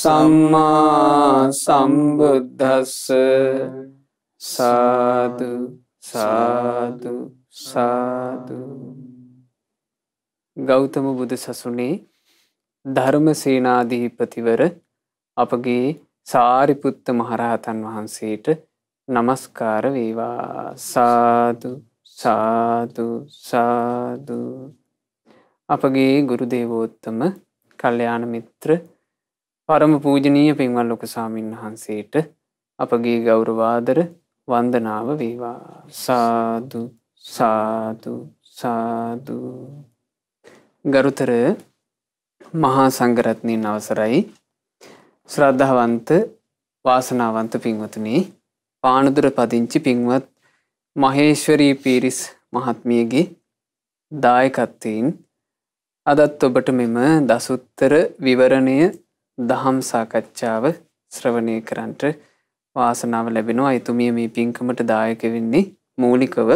සම්මා සම්බුද්ධස්ස සාදු සාදු සාදු ගෞතම බුදු සසුනේ ධර්ම සේනාධීපතිවර අපගේ සාරිපුත්ත මහරහතන් වහන්සේට නමස්කාර වේවා සාදු සාදු සාදු අපගේ ගුරු දේවෝත්තම කල්යාණ මිත්‍ර පරම පූජනීය පින්වල් ලොකු සාමීන් වහන්සේට අපගේ ගෞරවාදර වන්දනාව වේවා සාදු සාදු සාදු ගරුතර මහා සංගරත්නයෙන් අවසරයි ශ්‍රද්ධාවන්ත වාසනාවන්ත පින්වතුනි පානදුර පදිංචි පින්වත් මහේශ්වරී පිරිස් මහත්මියගේ දායකත්වයෙන් අදත් ඔබට මෙම දසුත්තර විවරණය දහම් සාකච්ඡාව ශ්‍රවණය කරන්ට වාසනාව ලැබෙනවා එතුමිය මේ පින්කමට දායක වෙන්නේ මූලිකව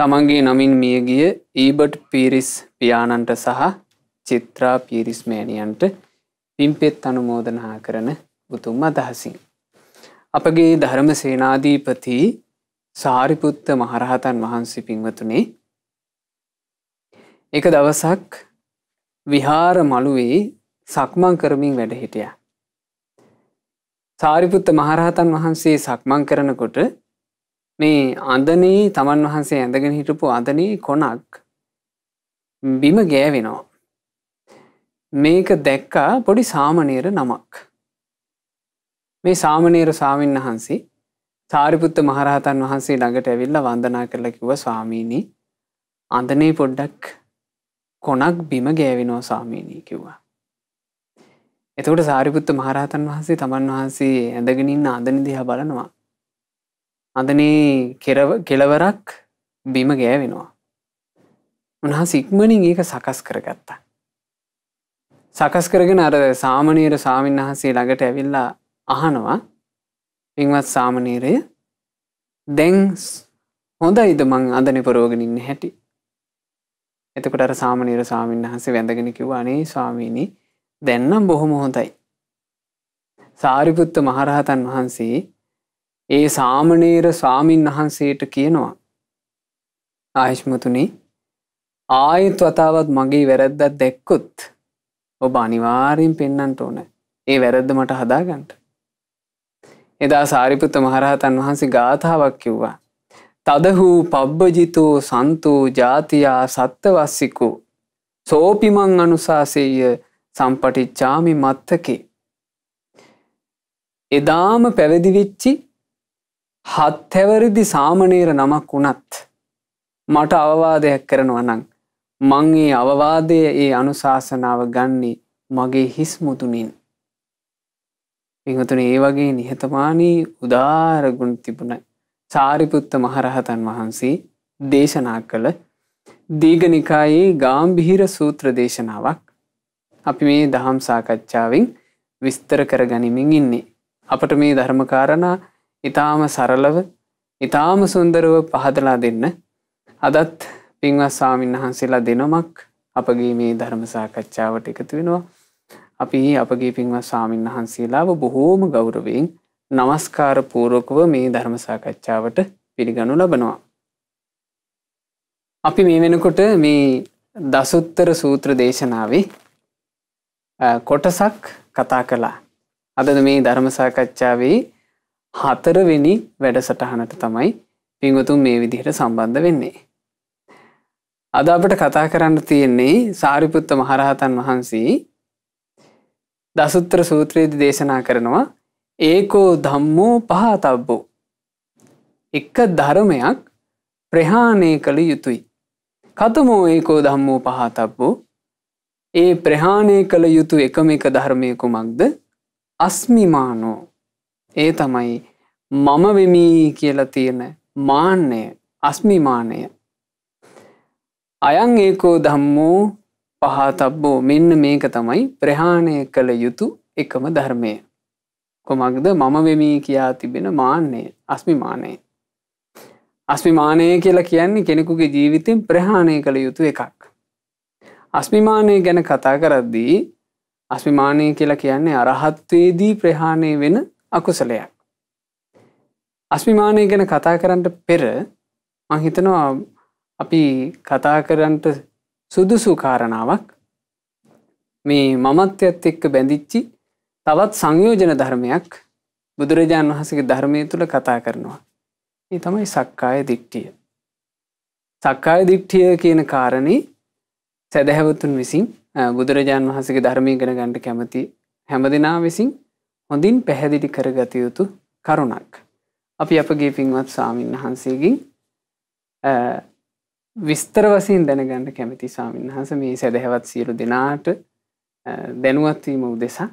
තමන්ගේ නමින් මියගිය ඊබට් පිරිස් පියාණන්ට සහ චිත්‍රා පිරිස්මෑණියන්ට පිම්පෙත් අනුමෝදනා කරන උතුම් අදහසින්. අපගේ ධර්ම සේනාධීපති සාරිපුත්ත මහරහතන් වහන්සේ පින්වතුනේ එක දවසක් විහාර මළුවේ සක්මන් කරමින් වැඩ හිටිය. සාරිපුත්ත මහරහතන් වහන්සේ සක්මන් කරනකොට මේ අඳනී තමන් වහන්සේ ඇඳගෙන හිටපු අදනී කොනක් බිම ගෑවෙනවා. මේක දැක්කා පොඩි සාමනේර නමක්. මේ සාමනේර සාමීන් වහන්සේ සාරිපුත්ත මහරහතන් වහන්සේ ළඟට ඇවිල්ල වන්දනා කරලා කිව්ව ස්වාමීණී අඳනේ පොඩ්ඩක් කොනක් බිම ගෑවිනෝ සාමීණී කිව්වා. එතකොට සාරිපුත්ත මහරහතන් වහන්සේ තමන් වහන්සේ ඇඳගෙනන්න අදනිදිහා බලනවා. අදනේ කෙලවරක් බිම ගෑවෙනවා. උන්හා සික්මනින් ඒක සකස් කරගත්තා. සකස් කරගෙන අර සාමනීර සාමීන් වහන්සේ ළඟට ඇවිල්ලා අහනවා පින්වත් සාමනීරය දැන් හොඳයිද මං අදන පරෝගෙනඉන්න හැටි. එතකට අර සාමනීර සාමීන් වහන්සේ වැඳගෙන කිව්වානේ ස්වාමීණී දැන්නම් බොහොම හොඳයි. සාරිපුත්ත මහරහතන් වහන්සේ ඒ සාමනේර ස්වාමීන් වහන්සේට කියනවා. ආයශ්මතුනි ආයත් වතාවත් මගේ වැරැද්දත් දැක්කුත් ඔබ අනිවාරයෙන් පෙන්නන්ට ඕන ඒ වැරැද්ද මට හදාගන්ට. එදා සාරිපුත්ත මහරහතන් වහන්සේ ගාථාවක් කිව්වා. තදහූ පබ්බජිතෝ සන්තූ ජාතියා සත්තවස්සිකු සෝපිමං අනුසාසේය සම්පටිච්චාමි මත්තකේ. එදාම පැවිදිවෙච්චි හත්හැවරිදි සාමනේර නමක් වුණත් මට අවවාදයක් කරනවා නං මං ඒ අවවාදය ඒ අනුශාසනාව ගන්නේ මගේ හිස් මුතුනින් පිහතුන ඒ වගේ නිහතමානී උදාරගුණ තිබුණ චාරිපුත්ත මහරහතන් වහන්සේ දේශනා කළ දීගනිකායේ ගාම්බිහිර සූත්‍ර දේශනාවක් අපි මේ දහම් සාකච්ඡාවෙන් විස්තර කර ගනිමින් ඉන්නේ. අපට මේ ධර්මකාරණා ඉතාම සරලව ඉතාම සුන්දරව පහදලා දෙන්න අදත් පින්වත් ස්වාමීන් වහන්සේලා දෙනොමක් අපගේ මේ ධර්ම සාකච්ඡාවට එකතු වෙනවා. අපි අපගේ පින්වත් ස්වාමීන් වහන්සේලාව බොහෝම ගෞරවයෙන් නමස්කාර පූර්වකව මේ ධර්ම සාකච්ඡාවට පිළිගනු ලබනවා. අපි මේ වෙනකොට මේ දසුත්තර සූත්‍ර දේශනාවේ කොටසක් කතා කළා. අදද මේ ධර්මසාකච්ඡාවේ හතරවෙනි වැඩසටහනට තමයි පිංවතුන් මේ විදිහට සම්බන්ධ වෙන්නේ. අද අපට කතා කරන්න තියෙන්නේ සාරිපුත්ත මහරහතන් වහන්සේ දසුත්‍ර සූත්‍රයේද දේශනා කරනවා ඒකෝ ධම්මෝ පහතබ්බෝ. එක ධර්මයක් ප්‍රහාණය කළ යුතුයි. කතමෝ ඒකෝ ධම්මෝ පහතබ්බෝ ඒ ප්‍රහාණය කළ යුතු එකම එක ධර්මය කුමක්ද අස්මිමානෝ ඒ තමයි මම වෙමී කියලා තියෙන මාන්‍යය අස්මිමානය අයං ඒකෝ දම්මෝ පහතබ්බෝ මෙන්න මේක තමයි ප්‍රහාණය කළ යුතු එකම ධර්මය කොමක්ද මම වෙමී කියා තිබෙන මාන්‍යය අස්මිමානය අස්මිමානය කියලා කියන්නේ කෙනෙකුගේ ජීවිතෙන් ප්‍රහාණය කළ යුතු එකක් අස්මිමානය ගැන කතා කරද්දී අස්මිමානය කියලා කියන්නේ අරහත්වේදී ප්‍රහාණය වෙන අකුසලයක්. අස්මිමානය ගැන කතා කරන්නට පෙර මහිතනවා අපි කතා කරන්නට සුදුසු කාරණාවක් මේ මමත්‍යත් එක්ක බැඳිච්චි තවත් සංයෝජන ධර්මයක් බුදුරජාණන් වහසගේ ධර්මය තුළ කතා කරනවා. ඒ තමයි සක්කාය දිට්ටිය. සක්කාය දිට්ටිය කියන කාරණේ සැදැහැවතුන් විසින් බුදුරජාණන් වහසගේ ධර්මය ගෙන ගණඩ කැමති හැම දෙනා විසින් හොඳින් පැහැදිලි කරගතයුතු කරුණක්. අපි අපගේ පින්වත් සාමීන් වහන්සේගින් විස්තර වසින් දැනගණඩ කැමති සාමීන් වහස මේ සැදැහැවත් සියලු දෙනාට දැනුවත්වීම උදෙසා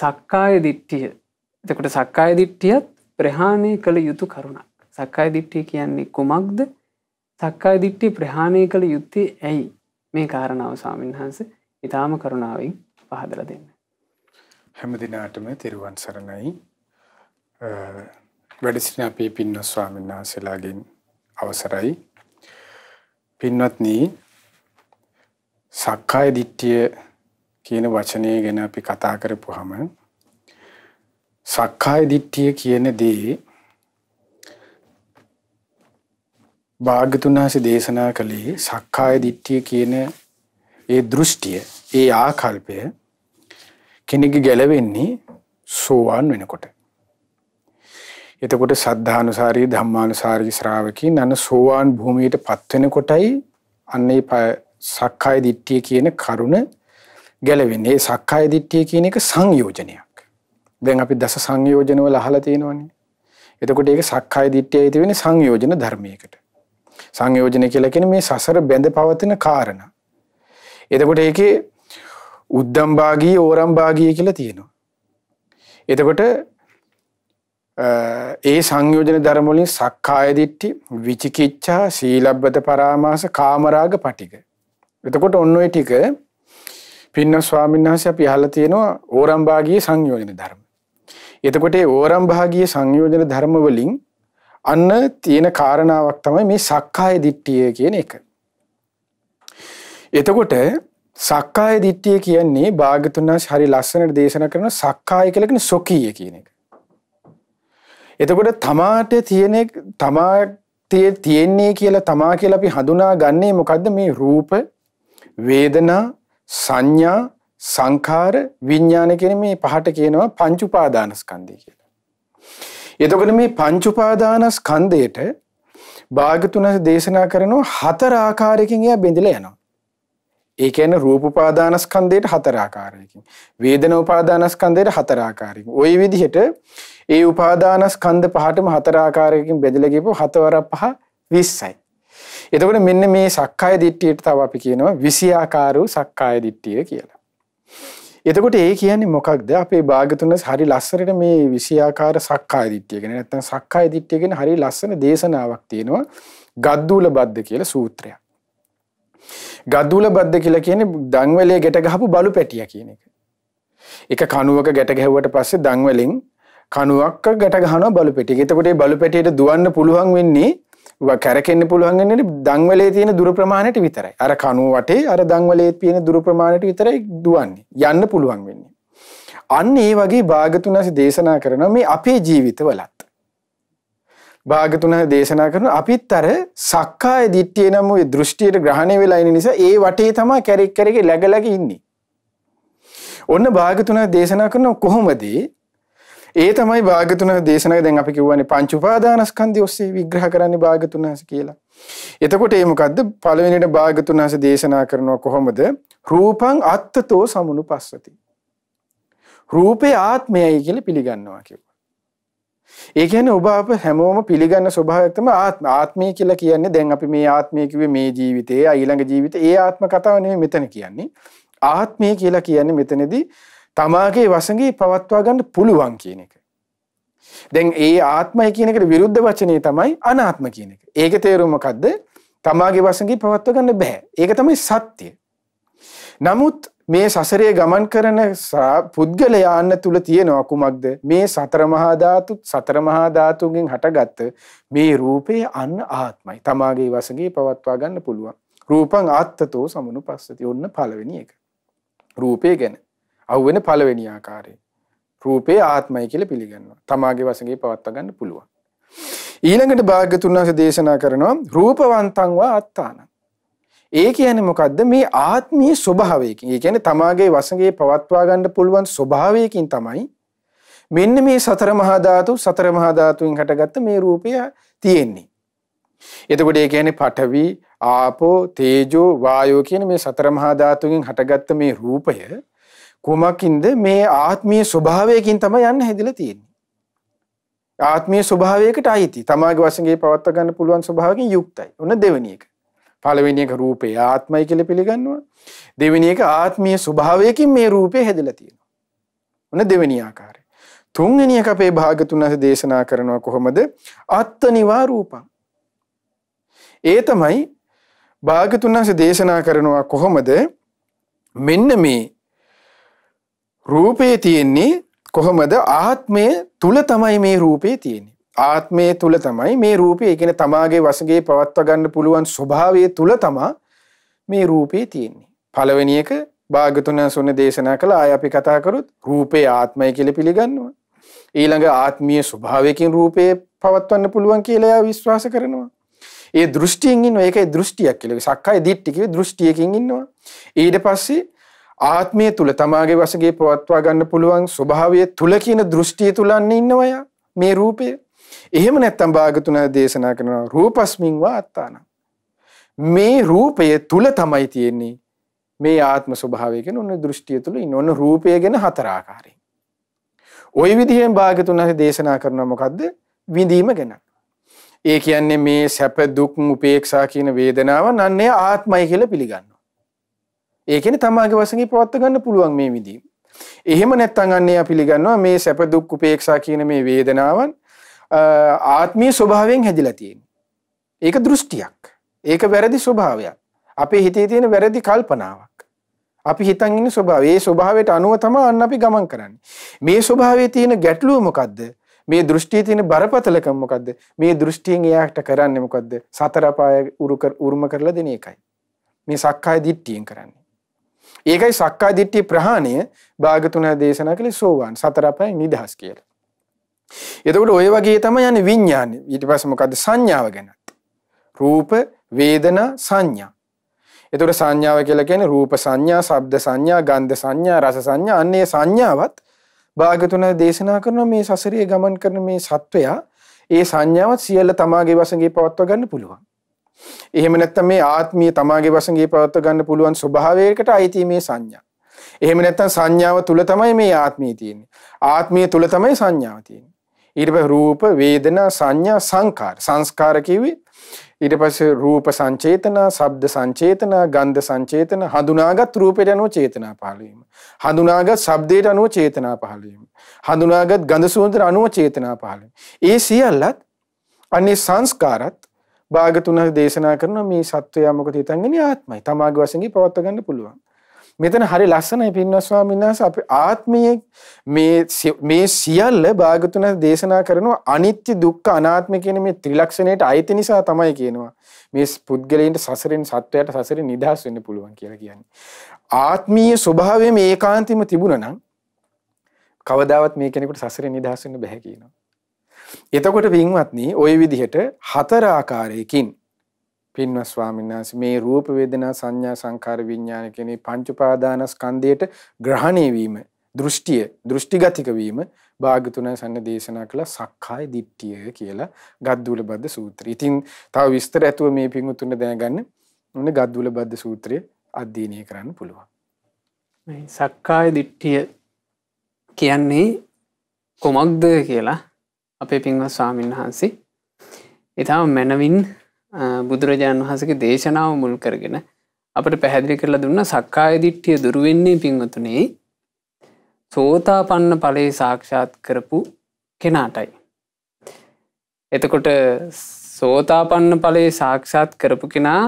සක්කාය දිට්ටිය එතකොට සක්කාය දිට්ටියත් ප්‍රහාණය කළ යුතු කරුණක් සක්කාය දිට්ටිය කියන්නේ කුමක්ද සක්කාය දිට්ටි ප්‍රහාණය කළ යුත්තේ ඇයි මේ කාරණාව ස්වාමීන් වහන්ස ඉතාම කරුණාවෙන් පහදල දෙන්න. හැම දිනාටම තෙරුවන් සරණයි වැඩසින අපේ පින්න ස්වාමීන් වහන්සේලාගෙන් අවසරයි. පින්වත්න සක්කාය දිට්ටිය කියන වචනය ගැන අපි කතා කරපු හම සක්කාය දිට්ටිය කියන දේ භාග්‍යතුන් වහන්සේ දේශනා කළේ සක්කාය දිට්ඨිය කියන ඒ දෘෂ්ටිය, ඒ ආකල්පය කෙනෙක්ගේ ගැලවෙන්නේ සෝවාන් වෙනකොට. එතකොට සද්ධානුසාරී ධම්මානුසාරී ශ්‍රාවකීන් අන්න සෝවාන් භූමියට පත් වෙනකොටයි අන්න ඒ සක්කාය දිට්ඨිය කියන කරුණ ගැලවෙන්නේ. ඒ සක්කාය දිට්ඨිය කියන එක සංයෝජනයක්. දැන් අපි දස සංයෝජන වල අහලා තියෙනවනේ. එතකොට ඒක සක්කාය දිට්ඨියයි තියෙන සංයෝජන ධර්මයකට. සංයෝජන කියලා කියන්නේ මේ සසර බැඳ පවතින කාරණා. එතකොට ඒකේ උද්දම් භාගී ඕරම් භාගී කියලා තියෙනවා. එතකොට ඒ සංයෝජන ධර්ම වලින් සක්කාය දිට්ඨි විචිකිච්ඡා සීලබ්බත පරාමාස කාමරාග පටික. එතකොට ඔන්න ඔය ටික පින්න ස්වාමීන් වහන්සේ අපි අහලා තියෙනවා ඕරම් භාගී සංයෝජන ධර්ම. එතකොට ඒ ඕරම් භාගී සංයෝජන ධර්ම වලින් අන්න තියෙන කාරණාවක් තමයි මේ සක්කාය දිට්ඨිය කියන එක. එතකොට සක්කාය දිට්ඨිය කියන්නේ භාගතුන්ස් හරි ලස්සනට දේශනා කරන සක්කාය කියලා කියන්නේ සොකීය කියන එක. එතකොට තමාට තියෙන තමා තියෙන්නේ කියලා තමා කියලා අපි හඳුනා ගන්නේ මොකද්ද මේ රූප වේදනා සංඥා සංඛාර විඥාන කියන මේ පහට කියනවා පංච උපාදානස්කන්ධය කියලා. එතකොට මේ පංච උපාදානස්කන්ධයට භාගතුන දේශනා කරනවා හතර ආකාරයකින් එයා බෙඳලා යනවා. ඒ කියන්නේ රූප උපාදානස්කන්ධයට හතර ආකාරයකින්, වේදනා උපාදානස්කන්ධයට හතර ආකාරයකින්. ওই විදිහට ඒ උපාදානස්කන්ධ පහටම හතර ආකාරයකින් බෙදලා ගියපො හතවර පහ 20යි. එතකොට මෙන්න මේ සක්කාය දිට්ඨියට තව අපි කියනවා විෂයාකාරූ සක්කාය දිට්ඨිය කියලා. එතකොට ඒ කියන්නේ මොකක්ද අපේ භාගතුන්ස් හරි ලස්සනට මේ විෂයාකාර සක්කාය දිට්ඨිය ගැන නැත්නම් සක්කාය දිට්ඨිය ගැන හරි ලස්සන දේශනාවක් තියෙනවා ගද්දූල බද්ද කියලා සූත්‍රයක්. ගද්දූල බද්ද කියලා කියන්නේ දන්වැලේ ගැට ගහපු බලු පැටිය කියන එක. එක කණුවක ගැට ගැහුවට පස්සේ දන්වැලෙන් කණුවක්ක ගැට ගහනවා බලු පැටිය. එතකොට මේ බලු පැටියට දුවන්න පුළුවන් වෙන්නේ කැරකෙන්න්න පුළුවන්ගන්නට දංවලේ තියෙන දුර ප්‍රමාණයට විතරයි අර කනුව වටේ අර දංවලේ තියෙන දුර ප්‍රමාණයට විතරයි දුවන්නේ යන්න පුළුවන් වෙන්නේ. අන්න ඒ වගේ භාගතුනස දේශනා කරන මේ අපේ ජීවිත වලත්. භාගතුන දේශනා කරන අපිත් අර සක්කාය දිට්ටිය නම් දෘෂ්ටියට ග්‍රහණය වෙලායින නිසා ඒ වටේ තමා කැරෙක් කරගේ ලැගලක ඉන්නේ. ඔන්න භාගතුන දේශනා කරන කොහොමදේ ඒ තමයි භාගතුන දේශනාව දැන් අපි කියවනේ පංච උපාදානස්කන්ධය ඔස්සේ විග්‍රහ කරන්නේ භාගතුන හස කියලා. එතකොට ඒ මොකද්ද? පළවෙනියට භාගතුන හස දේශනා කරනවා කොහොමද? රූපං අත්තතෝ සමුනුපස්සති. රූපේ ආත්මයයි කියලා පිළිගන්නවා කියනවා. ඒ කියන්නේ ඔබ අප හැමෝම පිළිගන්න ස්වභාවයක් තමයි ආත්ම. ආත්මය කියලා කියන්නේ දැන් අපි මේ ආත්මය කිව්වේ මේ ජීවිතේ, ඊළඟ ජීවිතේ ඒ ආත්ම කතාව නෙමෙයි මෙතන කියන්නේ. ආත්මය කියලා කියන්නේ මෙතනදී තමාගේ වසඟේ පවත්වා ගන්න පුළුවන් කියන එක. දැන් ඒ ආත්මය කියන එකට විරුද්ධ වචනේ තමයි අනාත්ම කියන එක. ඒකේ තේරුම මොකද්ද? තමාගේ වසඟේ පවත්වා ගන්න බෑ. ඒක තමයි සත්‍ය. නමුත් මේ සසරේ ගමන් කරන පුද්ගලයාන්න තුල තියෙනවා කුමක්ද මේ සතර මහා ධාතු සතර මහා ධාතුන්ගෙන් හටගත්ත මේ රූපේ අන්න ආත්මයි තමාගේ වශයෙන් පවත්වා ගන්න පුළුවන් රූපං ආත්තතෝ සමනුපස්සති ඔන්න පළවෙනි එක රූපේ ගැන අහුවෙන පළවෙනි ආකාරය. රූපේ ආත්මයි කියලා පිළිගන්නවා. තමාගේ වශයෙන් පවත්වා ගන්න පුළුවන්. ඊළඟට භාග්‍යතුන් වහන්සේ දේශනා කරනවා රූපවන්තං වා අත්තානං. ඒ කියන්නේ මොකද්ද මේ ආත්මීය ස්වභාවයකින්. ඒ කියන්නේ තමාගේ වශයෙන් පවත්වා ගන්න පුළුවන් ස්වභාවයකින් තමයි මෙන්න මේ සතර මහා ධාතු සතර මහා ධාතුන් හටගත්ත මේ රූපය තියෙන්නේ. එතකොට ඒ කියන්නේ පඨවි, ආපෝ, තේජෝ, වායෝ කියන මේ සතර මහා ධාතුන්ගෙන් හටගත්ත මේ රූපය කුමකින්ද මේ ආත්මීය ස්වභාවයකින් තමයි යන්න හැදිලා තියෙන්නේ. ආත්මීය ස්වභාවයකට අයිති. තමාගේ වශයෙන් පවත්ව ගන්න පුළුවන් ස්වභාවකින් යුක්තයි. ඔන්න දෙවෙනි එක. පළවෙනි එක රූපේ ආත්මයි කියලා පිළිගන්නවා. දෙවෙනි එක ආත්මීය ස්වභාවයකින් මේ රූපේ හැදිලා තියෙනවා. ඔන්න දෙවෙනි ආකාරය. තුන්වෙනි එක අපේ භාගතුන්ස දේශනා කරනවා කොහොමද? අත්තනිවා රූපං. ඒ තමයි භාගතුන්ස දේශනා කරනවා කොහොමද? මෙන්න මේ රූපේ තියෙන්නේ කොහොමද ආත්මය තුල තමයි මේ රූපේ තියෙන්නේ. ආත්මය තුල තමයි මේ රූපේ ඒ කියන්නේ තමාගේ වශයෙන් පවත්වා ගන්න පුළුවන් ස්වභාවය තුල තමයි මේ රූපේ තියෙන්නේ. පළවෙනි එක භාගතුන සුන දේශනා කළ ආය අපි කතා කරොත් රූපේ ආත්මය කියලා පිළිගන්නවා. ඊළඟ ආත්මීය ස්වභාවයකින් රූපේ පවත්වන්න පුළුවන් කියලා එයා විශ්වාස කරනවා. ඒ දෘෂ්ටියෙන් ඉන්නවා. ඒකේ දෘෂ්ටියක් කියලා. සක්කාය දිට්ඨිකේ දෘෂ්ටියකින් ඉන්නවා. ඊට පස්සේ ආත්මය තුල තමාගේ වශයෙන් පවත්වා ගන්න පුළුවන් ස්වභාවය තුල කියන දෘෂ්ටිය තුලන්න ඉන්නවා යා මේ රූපය. එහෙම නැත්නම් භාගතුන දේශනා කරනවා රූපස්මින් වාත්තාන. මේ රූපය තුල තමයි තියෙන්නේ මේ ආත්ම ස්වභාවය කියන ඔන්න දෘෂ්ටිය තුල ඉන්න ඔන්න රූපය ගැන හතර ආකාරයෙන්. ওই විදිහෙන් භාගතුන දේශනා කරනවා මොකද්ද? විඳීම ගැන. ඒ කියන්නේ මේ සැප දුක් උපේක්ෂා කියන වේදනාව නන්නේ ආත්මයි කියලා පිළිගන්නවා. ඒකෙන තමාගේ වසගේ පවත්ත ගන්න පුළුවන් මේ විදී. එහෙම නැත්තං අන්නේ පිළිගන්නවා මේ සැප දුක් උපේක්ෂා කියන මේ වේදනාවන් ආත්මීය ස්වභාවයෙන් හැදිලා තියෙන. ඒක දෘෂ්ටියක්. ඒක වැරදි ස්වභාවයක්. අපේ හිතේ තියෙන වැරදි කල්පනාවක්. අපි හිතන් ඉන්න ස්වභාවය. ඒ ස්වභාවයට අනුව තමයි අන්න අපි ගමන් කරන්නේ. මේ ස්වභාවයේ තියෙන ගැටලුව මොකද්ද? මේ දෘෂ්ටියේ තියෙන බරපතලකම මොකද්ද? මේ දෘෂ්ටියෙන් එයාට කරන්නේ මොකද්ද? සතර පාය උරුම කරලා දෙන එකයි. මේ සක්කාය දිට්ඨියෙන් කරන්නේ. ඒකයි සක්කාය දිට්ඨිය ප්‍රහාණය භාගතුන දේශනා කළේ සෝවාන් සතරපයි නිදහස් කියලා. එතකොට ඔය වගේ තමයි යන්නේ විඥානේ. ඊට පස්සේ මොකද්ද සංඥාව ගැනත්. රූප, වේදනා, සංඥා. එතකොට සංඥාව කියලා කියන්නේ රූප සංඥා, ශබ්ද සංඥා, ගන්ධ සංඥා, රස සංඥා. අන්නේ සංඥාවත් භාගතුන දේශනා කරන මේ සසරේ ගමන් කරන මේ සත්වයා ඒ සංඥාවත් සියල්ල තමාගේ වශයෙන් පවත්වා ගන්න පුළුවන්. එහෙම නැත්නම් මේ ආත්මීය තමාගේ වශයෙන් ගේ පවත්ව ගන්න පුළුවන් ස්වභාවයකට අයිති මේ සංඥා. එහෙම නැත්නම් සංඥාව තුල තමයි මේ ආත්මය තියෙන්නේ. ආත්මය තුල තමයි සංඥාව තියෙන්නේ. ඊට පස්සේ රූප, වේදනා, සංඥා, සංකාර. සංස්කාර කිව්වේ ඊට පස්සේ රූප සංචේතන, ශබ්ද සංචේතන, ගන්ධ සංචේතන, හඳුනාගත් රූපයට අනුව චේතනා පහළ වීම. හඳුනාගත් ශබ්දයට අනුව චේතනා පහළ වීම. හඳුනාගත් ගන්ධ සුවඳට අනුව චේතනා පහළ වීම. ඒ සියල්ලත් අනේ සංස්කාරත් භාග තුන දේශනා කරන මේ සත්වයා මොකද හිතන්නේ ආත්මයි. තමාගේ වශයෙන් පවත්ව ගන්න පුළුවන්. මෙතන හරි ලස්සනයි පින්වත් ස්වාමීන් වහන්සේ අපි ආත්මයේ මේ මේ සියල්ල භාගතුන දේශනා කරනවා අනිත්‍ය දුක්ඛ අනාත්ම කියන මේ ත්‍රිලක්ෂණයට අයිති නිසා තමයි කියනවා. මේ පුද්ගලයන්ට සසරෙන් සත්වයට සසරෙන් නිදහස් වෙන්න පුළුවන් කියලා කියන්නේ. ආත්මීය ස්වභාවය මේ ඒකාන්තෙම තිබුණා නම් කවදාවත් මේ කෙනෙකුට සසරෙන් නිදහස් වෙන්න බෑ කියනවා. එතකොට පින්වත්නි ওই විදිහට හතර ආකාරයකින් පින්වත් ස්වාමීන් වහන්සේ මේ රූප වේදනා සංඥා සංකාර විඥාන කියන පංච උපාදානස්කන්ධයට ග්‍රහණය වීම දෘෂ්ටිය දෘෂ්ටිගතික වීම භාග්‍යතුන් සන්න දේශනා කළ සක්කාය දිට්ඨිය කියලා ගද්දුල බද්ද සූත්‍රය. ඉතින් තව විස්තර ඇතුව මේ පිංගුතුන් දැනගන්න ඔන්න ගද්දුල බද්ද සූත්‍රය අධ්‍යයනය කරන්න පුළුවන්. මේ සක්කාය දිට්ඨිය කියන්නේ කොමක්ද කියලා අපේ පින්ව ස්වාමීන් වහන්සේ. ඉතාම මැනවින් බුදුරජාණන් වහසගේ දේශනාව මුල් කරගෙන අපට පැහැදිලි කරලා දුන්න සක්කාය දිට්ටිය දුරුවෙන්නේ පින්වතුනේ සෝතාපන්න පලේ සාක්ෂාත් කරපු කෙනාටයි. එතකොට සෝතාපන්න පලේ සාක්ෂාත් කරපු කෙනා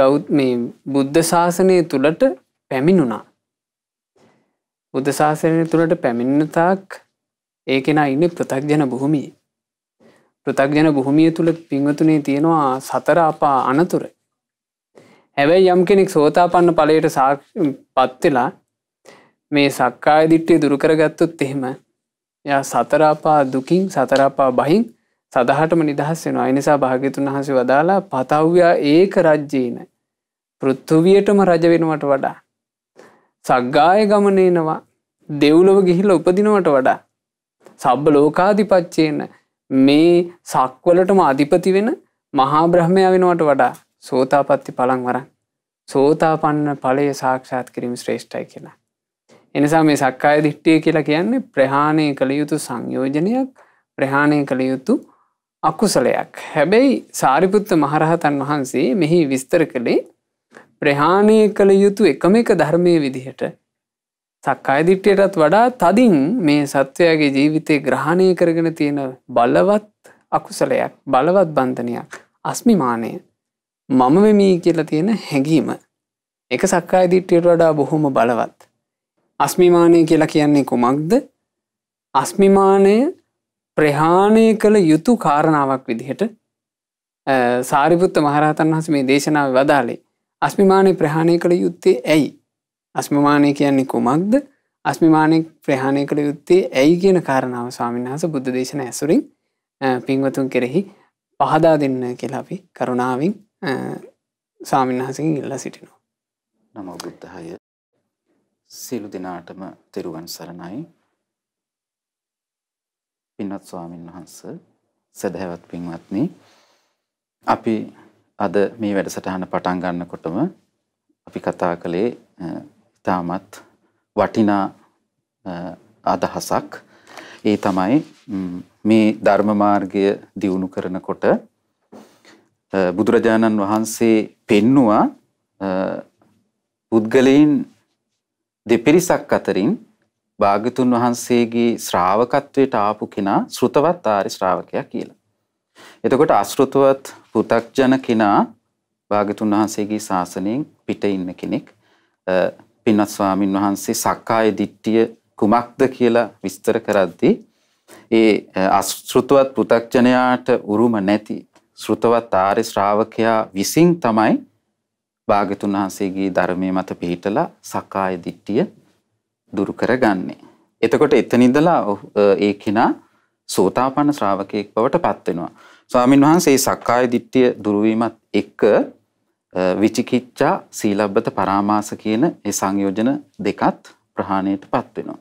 ගෞත් මේ බුද්ධ ශාසනය තුළට පැමිණුණා. බුද්ධ ශාසනය තුළට පැමිණතාක් ඒ කෙන ඉන්න ප්‍රතක්ජන බොහොමිය ප්‍රතක්ජන බොහොමිය තුළ පිංවතුනේ තියෙනවා සතර අපා අනතුර හැබැයි යම් කෙනෙක් සෝතාපන්න පලයට සා පත්වෙලා මේ සක්කාය දිට්ටේ දුරකරගත්තුත් එහෙම ය සතරාපා දුකින් සතරාපා බහින් සදහටම නිදහස් වෙන අනිසා භාගතුන් වහස වදාලා පතව්‍යා ඒක රජ්ජීන පෘත්තුවියටම රජවෙනවට වඩා සග්ගාය ගමනේනවා දෙව්ලොව ගිහිල උපදිනවට වඩා සබ්බ ලෝකාධිපච්චයන මේ සක්වලටම අධිපති වෙන මහා බ්‍රහ්මය වෙනුවට වඩා සෝතාපත්ති පළං වරන් සෝතාපන්න ඵලය සාක්ෂාත් කිරීම ශ්‍රේෂ්ඨයි කියලා. එනිසා මේ සක්කාය දිට්ටිය කියලා කියන්නේ ප්‍රහාණය කළ යුතු සංයෝජනයක් ප්‍රහාණය කළ යුතු අකුසලයක්. හැබැයි සාරිපුත්ත මහරහතන් වහන්සේ මෙහි විස්තර කළේ ප්‍රහාණය කළ යුතු එකම එක ධර්මය විදිහට සක්කාය දිට්ටියටත් වඩා තදින් මේ සත්වයාගේ ජීවිතය ග්‍රහණය කරගෙන තියෙන බලවත් අකුසලයක් බලවත් බන්ධනයක් අස්මිමානය මම මෙමී කියලා තියෙන හැඟීම එක සක්කාය දිට්ටියට වඩා බොහොම බලවත් අස්මිමානය කියලා කියන්නේ කුමක්ද අස්මිමානය ප්‍රහාණය කළ යුතු කාරණාවක් විදිහට සාරිපුත්ත මහරහතන් වහස මේ දේශනාව වදාලේ අස්මිමානය ප්‍රහාණය කළ යුත්තේ ඇයි අස්මමානය කියන්නේ කුමක්ද අස්මිමානෙක් ප්‍රහාණය කළ යුත්තේ ඇයි කියන කාරණාව ස්වාමීන් වහස බුද්ධ දේශන ඇසුරින් පින්වතුන් කෙරෙහි පහදා දෙන්න කියලාපි කරුණාවෙන් ස්වාමීන් වහසකින් ඉල්ලා සිටිනවා. නමෝ බුද්ධහය සියලු දෙනාටම තෙරුවන් සරණයි පින්වත් ස්වාමීන් වහන්ස සැදැහැවත් පින්වත්නි අපි අද මේ වැඩසටහන පටන් ගන්නකොටම අපි කතා කළේ ඉතාමත් වටිනා අදහසක්. ඒ තමයි මේ ධර්ම මාර්ගය දියුණු කරනකොට බුදුරජාණන් වහන්සේ පෙන්නවා පුද්ගලයන් දෙපිරිසක් අතරින් භාගතුන් වහන්සේගේ ශ්‍රාවකත්වයට ආපු කෙනා ශ්‍රුතවත් ආරි ශ්‍රාවකයා කියලා. එතකොට අශෘතවත් පු탁ජන කෙනා භාගතුන් වහන්සේගේ ශාසනයෙන් පිට ඉන්න කෙනෙක් පින්වත් ස්වාමින් වහන්සේ සක්කාය දිට්ඨිය කුමක්ද කියලා විස්තර කරද්දී ඒ අශෘතවත් පෘ탁ජනයාට උරුම නැති ශ්‍රුතවත් ආර්ය ශ්‍රාවකයා විසින් තමයි භාගතුන් වහන්සේගේ ධර්මයේ මත පිහිටලා සක්කාය දිට්ඨිය දුරු කරගන්නේ. එතකොට එතන ඉඳලා ඒ කෙනා සෝතාපන්න ශ්‍රාවකයෙක් බවට පත් වෙනවා. ස්වාමින් වහන්සේ සක්කාය දිට්ඨිය දුරු වීමත් එක්ක විචිකිච්ඡා සීලබ්බත පරාමාස කියන ඒ සංයෝජන දෙකත් ප්‍රහාණයටපත් වෙනවා.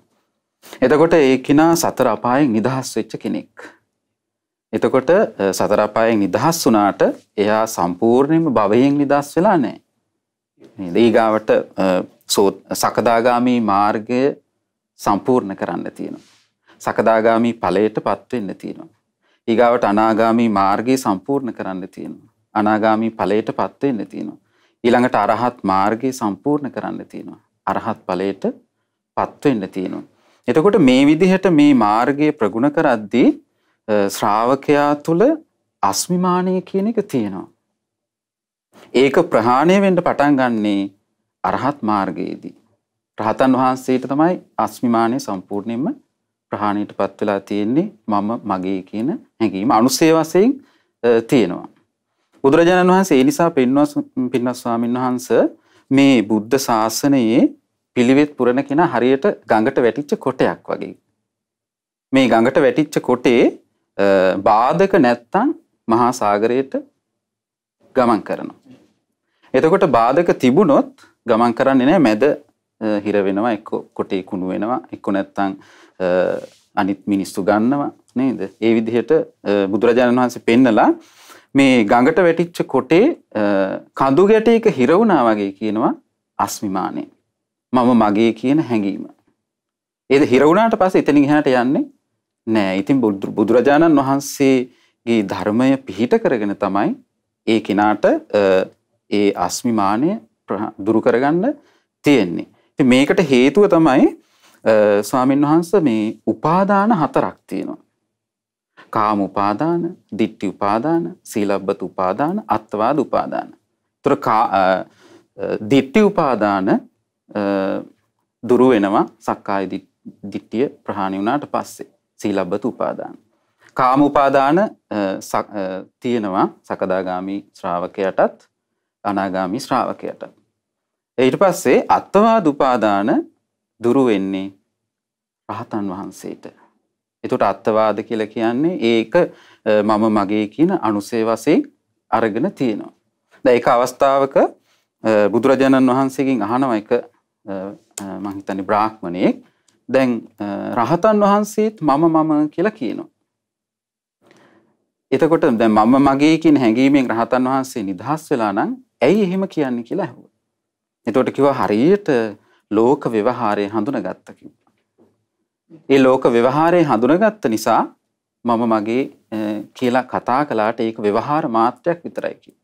එතකොට ඒ කිනා සතර අපායෙන් නිදහස් වෙච්ච කෙනෙක්. එතකොට සතර අපායෙන් නිදහස් වුණාට එයා සම්පූර්ණයෙන්ම භවයෙන් නිදහස් වෙලා නැහැ. නේද? ඊගාවට සකදාගාමි මාර්ගය සම්පූර්ණ කරන්න තියෙනවා. සකදාගාමි ඵලයටපත් වෙන්න තියෙනවා. ඊගාවට අනාගාමි මාර්ගය සම්පූර්ණ කරන්න තියෙනවා. අනාගාමි ඵලයටපත් වෙන්න තියෙනවා. ඊළඟට අරහත් මාර්ගය සම්පූර්ණ කරන්න තියෙනවා. අරහත් ඵලයටපත් වෙන්න තියෙනවා. එතකොට මේ විදිහට මේ මාර්ගය ප්‍රගුණ කරද්දී ශ්‍රාවකයා තුල අස්මිමානය කියන එක තියෙනවා. ඒක ප්‍රහාණය වෙන්න පටන් ගන්නේ අරහත් මාර්ගයේදී. රහතන් වහන්සේට තමයි අස්මිමානය සම්පූර්ණයෙන්ම ප්‍රහාණයටපත් වෙලා තියෙන්නේ මම මගේ කියන හැඟීම අනුසේ වශයෙන් තියෙනවා. බුදුරජාණන් වහන්සේ ඒ නිසා පෙන්වස් පින්නස් ස්වාමීන් වහන්ස මේ බුද්ධ ශාසනයේ පිළිවෙත් පුරන කෙනා හරියට ගඟට වැටිච්ච කොටයක් වගේ. මේ ගඟට වැටිච්ච කොටේ බාධක නැත්තම් මහා සාගරයට ගමන් කරනවා. එතකොට බාධක තිබුණොත් ගමන් කරන්නේ නැහැ මැද හිර වෙනවා එක්ක කොටේ කුණු වෙනවා එක්ක නැත්තම් අනිත් මිනිස්සු ගන්නවා නේද? ඒ විදිහට බුදුරජාණන් වහන්සේ පෙන්නලා මේ ගඟට වැටිච්ච කොටේ කඳු ගැටයක හිර වුණා වගේ කියනවා අස්මිමානේ. මම මගේ කියන හැඟීම. ඒද හිර වුණාට පස්සේ එතනින් එහාට යන්නේ නෑ. ඉතින් බුදුරජාණන් වහන්සේගේ ධර්මය පිහිට කරගෙන තමයි ඒ කෙනාට ඒ අස්මිමානය දුරු කරගන්න තියෙන්නේ. ඉතින් මේකට හේතුව තමයි ස්වාමින් වහන්ස මේ උපාදාන හතරක් තියෙනවා. කාම උපාදාන, ditthi උපාදාන, සීලබ්බත උපාදාන, අත්වාද උපාදාන. ඒතර ditthi උපාදාන දුරු වෙනවා සක්කාය දිට්ඨිය ප්‍රහාණය වුණාට පස්සේ සීලබ්බත උපාදාන. කාම උපාදාන තියෙනවා සකදාගාමි ශ්‍රාවකයටත් අනාගාමි ශ්‍රාවකයටත්. ඊට පස්සේ අත්වාද උපාදාන දුරු වෙන්නේ රහතන් වහන්සේට. එතකොට අත්වාද කියලා කියන්නේ ඒක මම මගේ කියන අනුසේ වශයෙන් අරගෙන තියෙනවා. දැන් ඒක අවස්ථාවක බුදුරජාණන් වහන්සේගෙන් අහනවා එක මම හිතන්නේ බ්‍රාහ්මණයෙක් දැන් රහතන් වහන්සේත් මම මම කියලා කියනවා. එතකොට දැන් මම මගේ කියන හැඟීමෙන් රහතන් වහන්සේ නිදහස් වෙලා නම් ඇයි එහෙම කියන්නේ කියලා ඇහුවා. එතකොට කිව්වා හරියට ලෝක ව්‍යවහාරය හඳුනාගත්තා කිව්වා. ඒ ලෝක ව්‍යවහාරය හඳුනගත්ත නිසා මම මගේ කියලා කතා කළාට ඒක ව්‍යවහාර මාත්‍රයක් විතරයි කිය.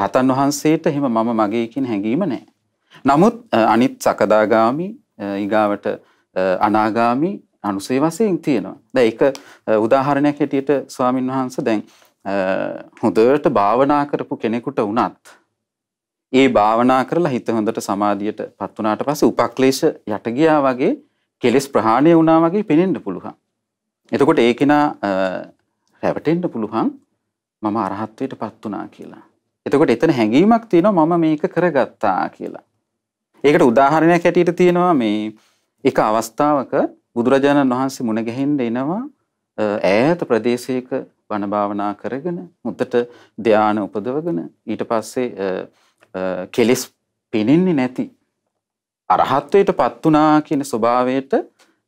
රහතන් වහන්සේට එහෙම මම මගේ කියන හැඟීම නැහැ. නමුත් අනිත් සකදාගාමි ඊගාවට අනාගාමි අනුසේ වශයෙන් තියෙනවා. දැන් ඒක උදාහරණයක් හැටියට ස්වාමින් වහන්සේ දැන් හොඳට භාවනා කරපු කෙනෙකුට වුණත් ඒ භාවනා කරලා හිත හොඳට සමාධියට පත් වුණාට පස්සේ උපක්ලේශ යට ගියා වගේ කෙලෙස් ප්‍රහාණය වුණා වගේ පෙනෙන්න පුළුවන්. එතකොට ඒ කෙනා රැවටෙන්න පුළුවන් මම අරහත්වයට පත් වුණා කියලා. එතකොට එතන හැඟීමක් තියෙනවා මම මේක කරගත්තා කියලා. ඒකට උදාහරණයක් හැටියට තියෙනවා මේ එක අවස්ථාවක බුදුරජාණන් වහන්සේ මුණ ගැහෙන්න එනවා ඈත ප්‍රදේශයක වන භාවනා කරගෙන මුදට ධානය උපදවගෙන ඊට පස්සේ කෙලෙස් පෙනෙන්නේ නැති අරහත්වයට පත් වුණා කියන ස්වභාවයට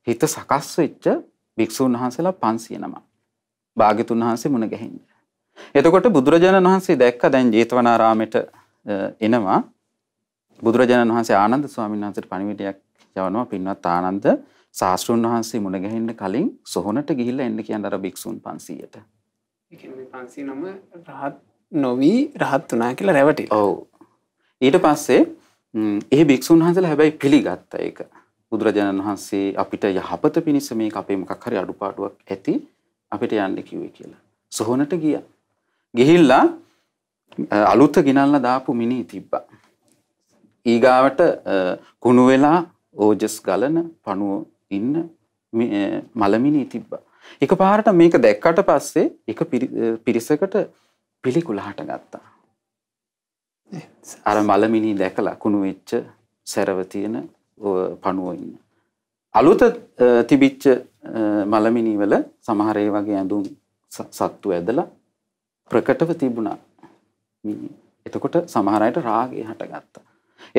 හිත සකස් වෙච්ච භික්ෂුන් වහන්සේලා 500 නම. භාග්‍යතුන් වහන්සේ මුණ ගැහින්නේ. එතකොට බුදුරජාණන් වහන්සේ දැක්ක දැන් ජේතවනාරාමෙට එනවා බුදුරජාණන් වහන්සේ ආනන්ද ස්වාමීන් වහන්සේට පණිවිඩයක් යවනවා පින්වත් ආනන්ද සාස්ෘන් වහන්සේ මුණ ගැහෙන්න කලින් සොහොනට ගිහිල්ලා එන්න කියන අර භික්ෂුන් 500ට. ඒ කියන්නේ 500 නම රහත් නොවි රහත් වුණා කියලා රැවටිලා. ඔව්. ඊට පස්සේ ඒ භික්ෂුන් වහන්සේලා හැබැයි පිළිගත්තා ඒක. බුදුරජාණන් වහන්සේ අපිට යහපත පිණිස මේක අපේ මොකක් හරි අඩුපාඩුවක් ඇති අපිට යන්න කිව්වේ කියලා. සොහොනට ගියා. ගිහිල්ලා අලුත ගිනල්ලා දාපු මිනී තිබ්බා. ඊගාවට කුණු වෙලා ඕජස් ගලන පණුව ඉන්න මලමිනී තිබ්බා. එකපාරට මේක දැක්කට පස්සේ එක පිරිසකට පිළිකුල හටගත්තා. අර මලමිනි දැකලා කුණු වෙච්ච සැරව තියෙන පණුව ඉන්න. අලුත තිබිච්ච මලමිනි වල සමහර ඒ වගේ ඇඳුම් සත්තු ඇදලා ප්‍රකටව තිබුණා. එතකොට සමහර අයට රාගය හටගත්තා.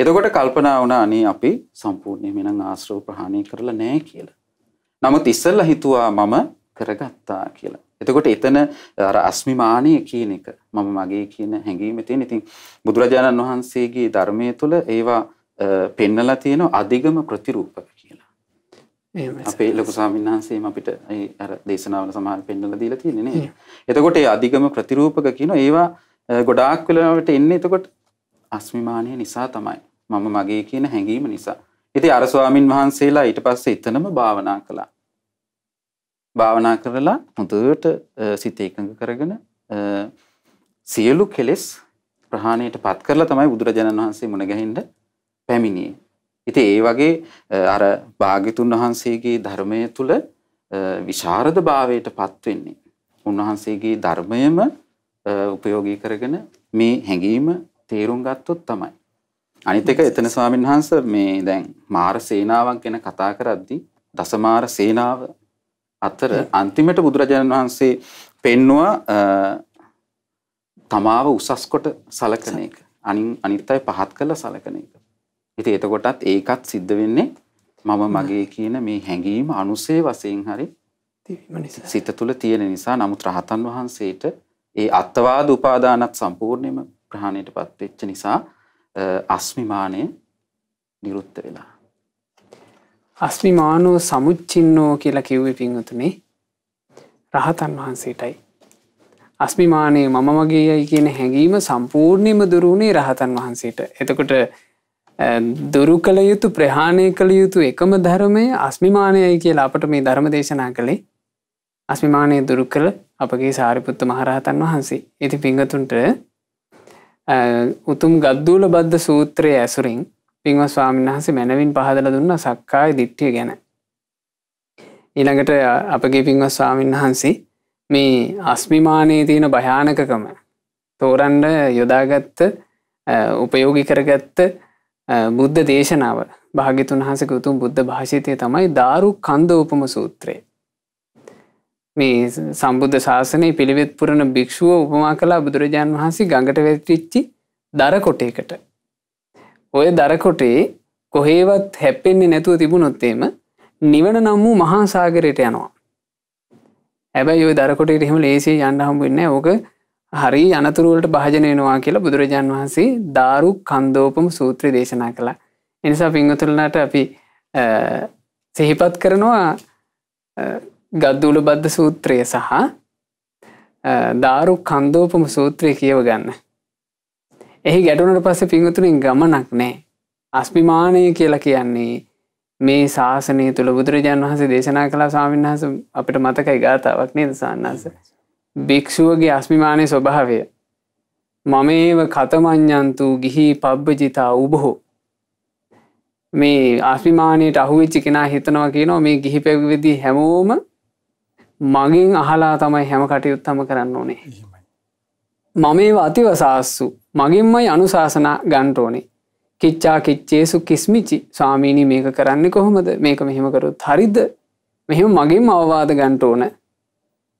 එතකොට කල්පනා වුණා අනේ අපි සම්පූර්ණයෙන්ම නම් ආශ්‍රව ප්‍රහාණය කරලා නැහැ කියලා. නමුත් ඉස්සෙල්ලා හිතුවා මම කරගත්තා කියලා. එතකොට එතන අර අස්මිමානය කියන එක මම මගේ කියන හැඟීම තියෙන. ඉතින් බුදුරජාණන් වහන්සේගේ ධර්මයේ තුල ඒවා පෙන්නලා තියෙන අධිගම ප්‍රතිරූපක කියලා. එහෙමයි. අපේ ලොකු ස්වාමීන් වහන්සේම අපිට ඒ අර දේශනාවල සමහර පෙන්නලා දීලා තියෙන්නේ නේද? එතකොට ඒ අධිගම ප්‍රතිරූපක කියන ඒවා ගොඩාක් වෙලාවට එන්නේ එතකොට අස්මිමානය නිසා තමයි. මම මගේ කියන හැඟීම නිසා. ඉතින් අර ස්වාමින් වහන්සේලා ඊට පස්සේ එතනම භාවනා කළා. භාවනා කරලා හොඳට සිත එකඟ කරගෙන සියලු කෙලෙස් ප්‍රහාණයටපත් කරලා තමයි බුදුරජාණන් වහන්සේ මුණ ගැහින්න පැමිණියේ. ඉතින් ඒ වගේ අර භාග්‍යතුන් වහන්සේගේ ධර්මය තුල විශාරද භාවයටපත් වෙන්නේ. උන්වහන්සේගේ ධර්මයම උපයෝගී කරගෙන මේ හැඟීම තේරුම් ගත්තොත් තමයි. අනිත් එක එතන ස්වාමීන් වහන්සේ මේ දැන් මාර සේනාවන් ගැන කතා කරද්දී දසමාර සේනාව අතර අන්තිමට බුදුරජාණන් වහන්සේ පෙන්නුව තමාව උසස්කොට සලකන එක අනින් අනිත් අය පහත් කළ සලකන එක. ඉතින් එතකොටත් ඒකත් සිද්ධ වෙන්නේ මම මගේ කියන මේ හැඟීම අනුසේ වශයෙන් හරි සිත තුළ තියෙන නිසා නමුත් රහතන් වහන්සේට ඒ අත්වාද උපාදානත් සම්පූර්ණයෙන්ම ප්‍රහාණයටපත් වෙච්ච නිසා අස්මිමානය නිරුද්ධ වෙලා අස්මිමානෝ සමුච්චින්නෝ කියලා කිව්වි පින්වතුනේ රහතන් වහන්සේටයි. අස්මිමානය මම මගේ යයි කියන හැඟීම සම්පූර්ණයම දුරුණේ රහතන් වහන්සේට. එතකොට දුරු කළ යුතු ප්‍රහාණය කළ යුතු එකම ධර්මය අස්මිමානයයි කියලා අපට මේ ධර්ම දේශනා කළේ අස්මිමානය දුරු කළ අපගේ සාරිපුත්ත මහරහතන් වහන්සේ. ඇති පිංගතුන්ට උතුම් ගද්දූල බද්ධ සූත්‍රය ඇසුරින් පින්ව ස්වාමීන් වහසේ මැනවින් පහදල දුන්න සක්කාය දිට්ටිය ගැන. ඉළඟට අපගේ පින්ව ස්වාමීන් වහන්සේ මේ අස්මිමානයේ තියෙන භයානකකම තෝරන්ඩ යොදාගත්ත උපයෝගි කරගත්ත බුද්ධ දේශනාව භාගිතුන් හසක උතුම් බුද්ධ භාෂිතය තමයි දාරු කන්ද උපම සූත්‍රය. මේ සම්බුද්ධ ශාසනය පිළිවෙත් පුරණ භික්‍ෂුව උපමා කලා බුදුරජාන් වහන්සේ ගඟට වෙතිච්චි දර කොටේකට ඔය දරකොටේ කොහේවත් හැප්පෙන්නේ නැතුව තිබුණොත්තේම නිවන නම් වූ මහාසාගරයට යනවා. ඇබැයි ඔය දරකොටට එහෙම ලේසිය යන්න හම්බවෙන්න ඕක හරි අනතුරුවලට භාජනයනවා කියලා බුදුරජාන් වහන්සේ දාරු කන්දෝපම සූත්‍ර දේශනා කළ. එනිසා පිංගතුලනට අපි සිහිපත් කරනවා ගද්දුල බද්ධ සූත්‍රය සහ දාරු කන්දෝපම සූත්‍රය කියව ගන්න. එහි ගැටුනට පස්සේ පිංහතුරින් ගමනක් නෑ. අස්පිමානය කියලා කියන්නේ මේ ශාසනය තුළ බුදුරජාන් වහසේ දේශනා කලා ස්වාමින්හස අපිට මතකයි ගාතාවක් නේද සන්නස. භික්‍ෂුවගේ අස්මිමානය ස්වභාවය. මම ඒව කතමං්ඥන්තු ගිහි පබ්බජිතා උබහෝ. මේ අස්මිමානයට අහුවෙච්චි කෙනා හිතනවා කියනවා මේ ගිහි පැවිවිදි හැමෝම මගින් අහලා තමයි හැම කටයුත්තම කරන්න ඕනේ. මමේව අතිවසාස්සු මගින්මයි අනුශාසනා ගන්ටෝනේ කිච්චා කිච්චේසු කිස්මිචි ස්වාමීණී මේක කරන්න කොහොමද මේක මෙහෙමකරුත් හරිද මෙහෙම මගින් අවවාද ගන්ට ඕන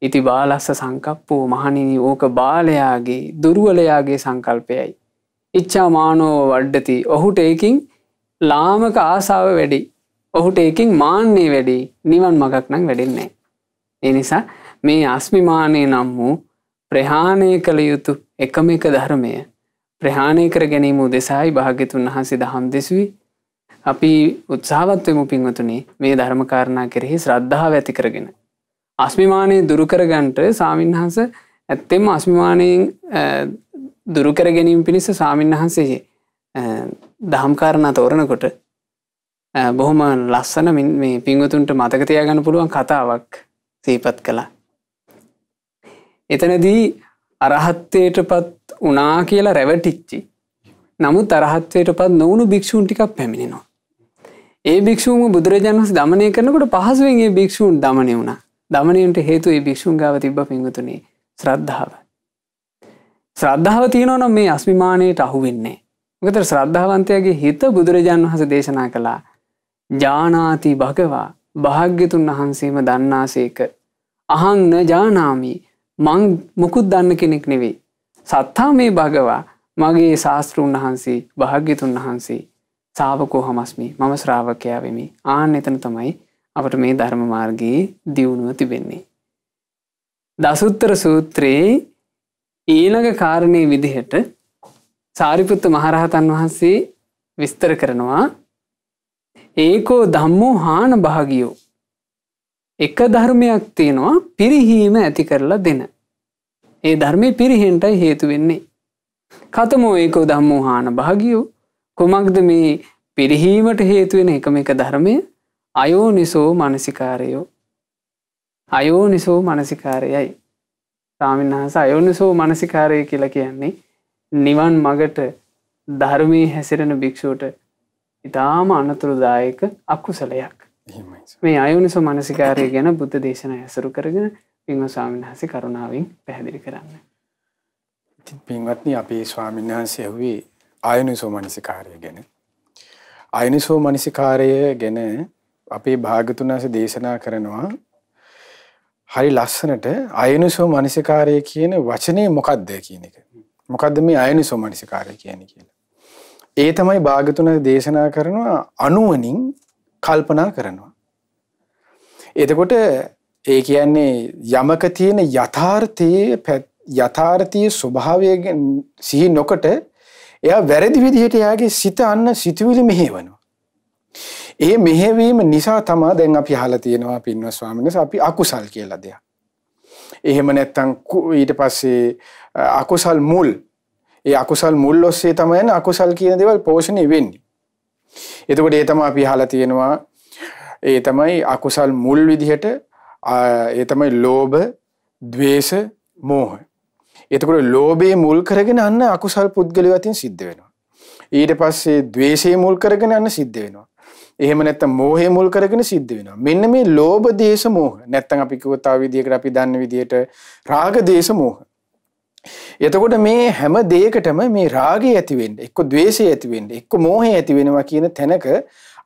ඉති බාලස්ස සංකප්පෝ මහනිනි ඕක බාලයාගේ දුරුවලයාගේ සංකල්පයයි ඉච්චා මානෝව වඩ්ඩති ඔහුට ඒකින් ලාමක ආසාාව වැඩි ඔහුට ඒකින් මාන්නේ වැඩි නිවන් මගක් නං වැඩින්නේ එනිසා මේ අස්මිමානය නම් වූ ප්‍රහාණය කළ යුතු එකම එක ධර්මය ප්‍රහාණය කර ගැනීම දෙසායි භාග්‍යතුන් වහන්සේ දහම් දෙසුවී අපි උත්සාහවත්වමු පින්වතුනේ මේ ධර්මකාරණා කෙරෙහි ශ්‍රද්ධාව ඇති කරගෙන. අස්මිමානය දුරුකරගන්ට සාමීන්හන්ස ඇත්තෙම අස්මිමානයෙන් දුරුකර ගැනීම පිණිස සාමීන් වහන්සේ දහම්කාරණා තෝරණකොට බොහොම ලස්සන මේ පින්වතුන්ට මතකතියාගන්න පුළුවන් කතාවක් සීපත් කලා එතනදී අරහත්තයට පත් වනා කියලා රැවටිච්චි. නමුත් අරහත්වයට පත් නොවුණු භික්‍ෂූන් ටිකක් පැමිණෙනවා. ඒ භික්‍ෂූම බුදුරජාණන්ස් දමනය කරනකොට පහසුවෙන්ගේ භික්‍ෂූන් දමනය වුණ දමනයට හේතු ඒ භික්‍ෂූන් ගාව තිබ පිංගතුනේ ශ්‍රද්ධාව. ශ්‍රද්ධාව තියනොන මේ අස්මිමානයට අහුවෙන්නේ. ගත ශ්‍රද්ධාවන්තයගේ හිත බුදුරජාණන් වහස දේශනා කළා ජානාති භගවා භාග්‍යතුන් වහන්සේම දන්නාසේක අහං නජානාමී මං මොකුත් දන්න කෙනෙක් නෙවෙයි. සත්තා මේ භගවා මගේ ශාස්තෘන් වහන්සේ භාග්‍යතුන් වහන්සේ සාාවකෝ හමස්මි මම ශ්‍රාවකයා වෙමි ආන එතන තමයි අපට මේ ධර්ම මාර්ගයේ දියුණුව තිබෙන්නේ. දසුත්තර සූත්‍රයේ ඊළඟ කාරණය විදිහට සාරිපුත්ත මහරහතන් වහන්සේ විස්තර කරනවා ඒකෝ දම්මෝ හාන භාගියෝ එක ධර්මයක් තියෙනවා පිරිහීම ඇති කරලා දෙන. ඒ ධර්මය පිරිහෙන්ටයි හේතු වෙන්නේ. කතමෝ ඒකෝ දම්මෝ හාන භාගියෝ කුමක්ද මේ පිරිහීමට හේතුවෙන එකම එක ධර්මය අයෝනිසෝ මනසිකාරයෝ. අයෝනිසෝ මනසිකාරයයි. සාමින්හස අයෝනිසෝ මනසිකාරය කියලා කියන්නේ නිවන් මගට ධර්මී හැසිරෙන භික්‍ෂූට ඉතාම අනතුරුදායක අක්කුසලයක්. මේ අයුනිසු මනසිකාරය ගැන බුද්ධ දේශන ඇසරු කරගෙන පින්ව ස්වාමීන් වහසේ කරුණාවෙන් පැහැදිලි කරන්න. පින්වත්න අපේ ස්වාමීන් වහන්සේ ඇහුවේ ආයුනිසෝ මනසිකාරය ගැන. අයනිසෝ මනසිකාරය ගැන අපේ භාගතුනාස දේශනා කරනවා හරි ලස්සනට අයනිසෝ මනසිකාරය කියන වචනේ මොකක්ද කියන එක. මොකක්ද මේ අයනිසෝ මනසිකාරය කියන කියලා. ඒ තමයි භාගතුන දේශනා කරනවා අනුවනින් කල්පනා කරනවා. එතකොට ඒ කියන්නේ යමක තියෙන යථාර්ථයේ යථාර්ථයේ ස්වභාවය සිහි නොකොට එයා වැරදි විදිහට එයාගේ සිත අන්න සිතුවිලි මෙහෙවනවා. ඒ මෙහෙවීම නිසා තමයි දැන් අපි අහලා තියෙනවා පින්වත් ස්වාමීන් අපි අකුසල් කියලා දෙයක්. එහෙම නැත්නම් ඊට පස්සේ අකුසල් මුල් ඒ අකුසල් මුල් ඔස්සේ තමයි අකුසල් කියන දේවල් පෝෂණය වෙන්නේ. එතකොට ඒ තමයි අපි අහලා තියෙනවා ඒ තමයි අකුසල් මුල් විදිහට ඒ තමයි ලෝභ, ద్వේෂ, මෝහ. එතකොට ලෝභයේ මුල් කරගෙන අන්න අකුසල් පුද්ගලයන් අතින් සිද්ධ වෙනවා. ඊට පස්සේ ద్వේෂයේ මුල් කරගෙන අන්න සිද්ධ වෙනවා. එහෙම නැත්නම් මෝහය මුල් කරගෙන සිද්ධ වෙනවා. මෙන්න මේ ලෝභ දේශ මෝහ. නැත්නම් අපි කිව්ව තව විදිහකට අපි දන්න විදිහට රාග දේශ මෝහ. එතකොට මේ හැම දේකටම මේ රාගය ඇතිවෙන්න එක්ක දවේශය ඇතිවෙන්න එක්ක මෝහය ඇතිවෙනවා කියන තැනක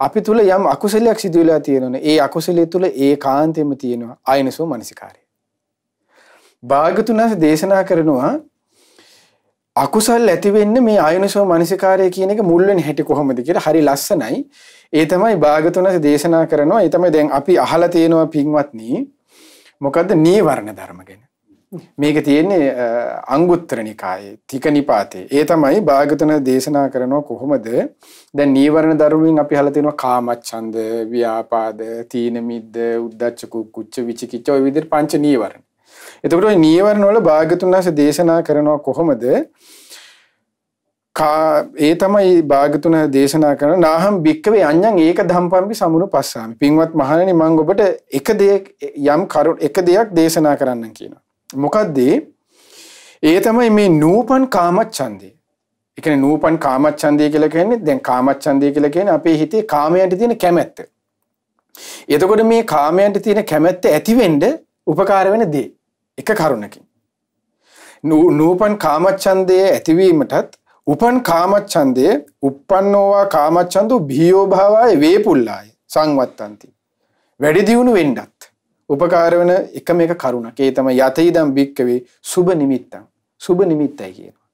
අපි තුළ යම් අකුසලයක් සිදුවෙලා තියෙනවන ඒ අකුසලේ තුළ ඒ කාන්තයම තියෙනවා අයනසෝ මනසිකාරය. භාගතුනස දේශනා කරනවා අකුසල් ඇතිවෙන්න මේ අයනසෝ මනසිකාරය කියන එක මුල්ලෙන් හැටි කොහොමද කියලා හරි ලස්සනයි ඒ තමයි භාගතුනස දේශනා කරනවා ඒ තමයි දැන් අපි අහලා තියෙනවා පින්වත්නි මොකද්ද නීවරණ ධර්ම ගැන මේක තියෙන්නේ අංගුත්තර නිකායේ තික නිපාතේ. ඒ තමයි භාගතුන දේශනා කරනවා කොහොමද? දැන් නීවරණ ධර්මයෙන් අපි අහලා තියෙනවා කාමච්ඡන්ද, ව්‍යාපාද, තීන මිද්ද, උද්ධච්ච කුච්ච විචිකිච්ඡ ඔය විදිහට පංච නීවරණ. එතකොට ওই නීවරණ වල භාගතුනස දේශනා කරනවා කොහොමද? කා ඒ තමයි භාගතුන දේශනා කරන නාහම් භික්කවේ අඤ්ඤං ඒක ධම්පම්පි සමුණු පස්සාමි. පින්වත් මහණනි මම ඔබට එක දෙයක් යම් කරුණ එක දෙයක් දේශනා කරන්නම් කියනවා. මොකක්දේ ඒ තමයි මේ නූපන් කාමච්ඡන්දය. ඒ කියන්නේ නූපන් කාමච්ඡන්දය කියලා කියන්නේ දැන් කාමච්ඡන්දය කියලා කියන්නේ අපේ හිතේ කාමයන්ට තියෙන කැමැත්ත. එතකොට මේ කාමයන්ට තියෙන කැමැත්ත ඇතිවෙන්න උපකාර වෙන දේ එක කරුණකින්. නූපන් කාමච්ඡන්දය ඇතිවීමටත් උපන් කාමච්ඡන්දය uppannova කාමච්ඡන්දෝ භීයෝ භාවය වේපුල්ලාය සංවත්තන්ති. වැඩි දියුණු වෙන්නත් උපකාර වෙන එකම එක කරුණක්. ඒ තමයි යතීදම් බික්කවේ සුබ නිමිත්තං. සුබ නිමිත්තයි කියනවා.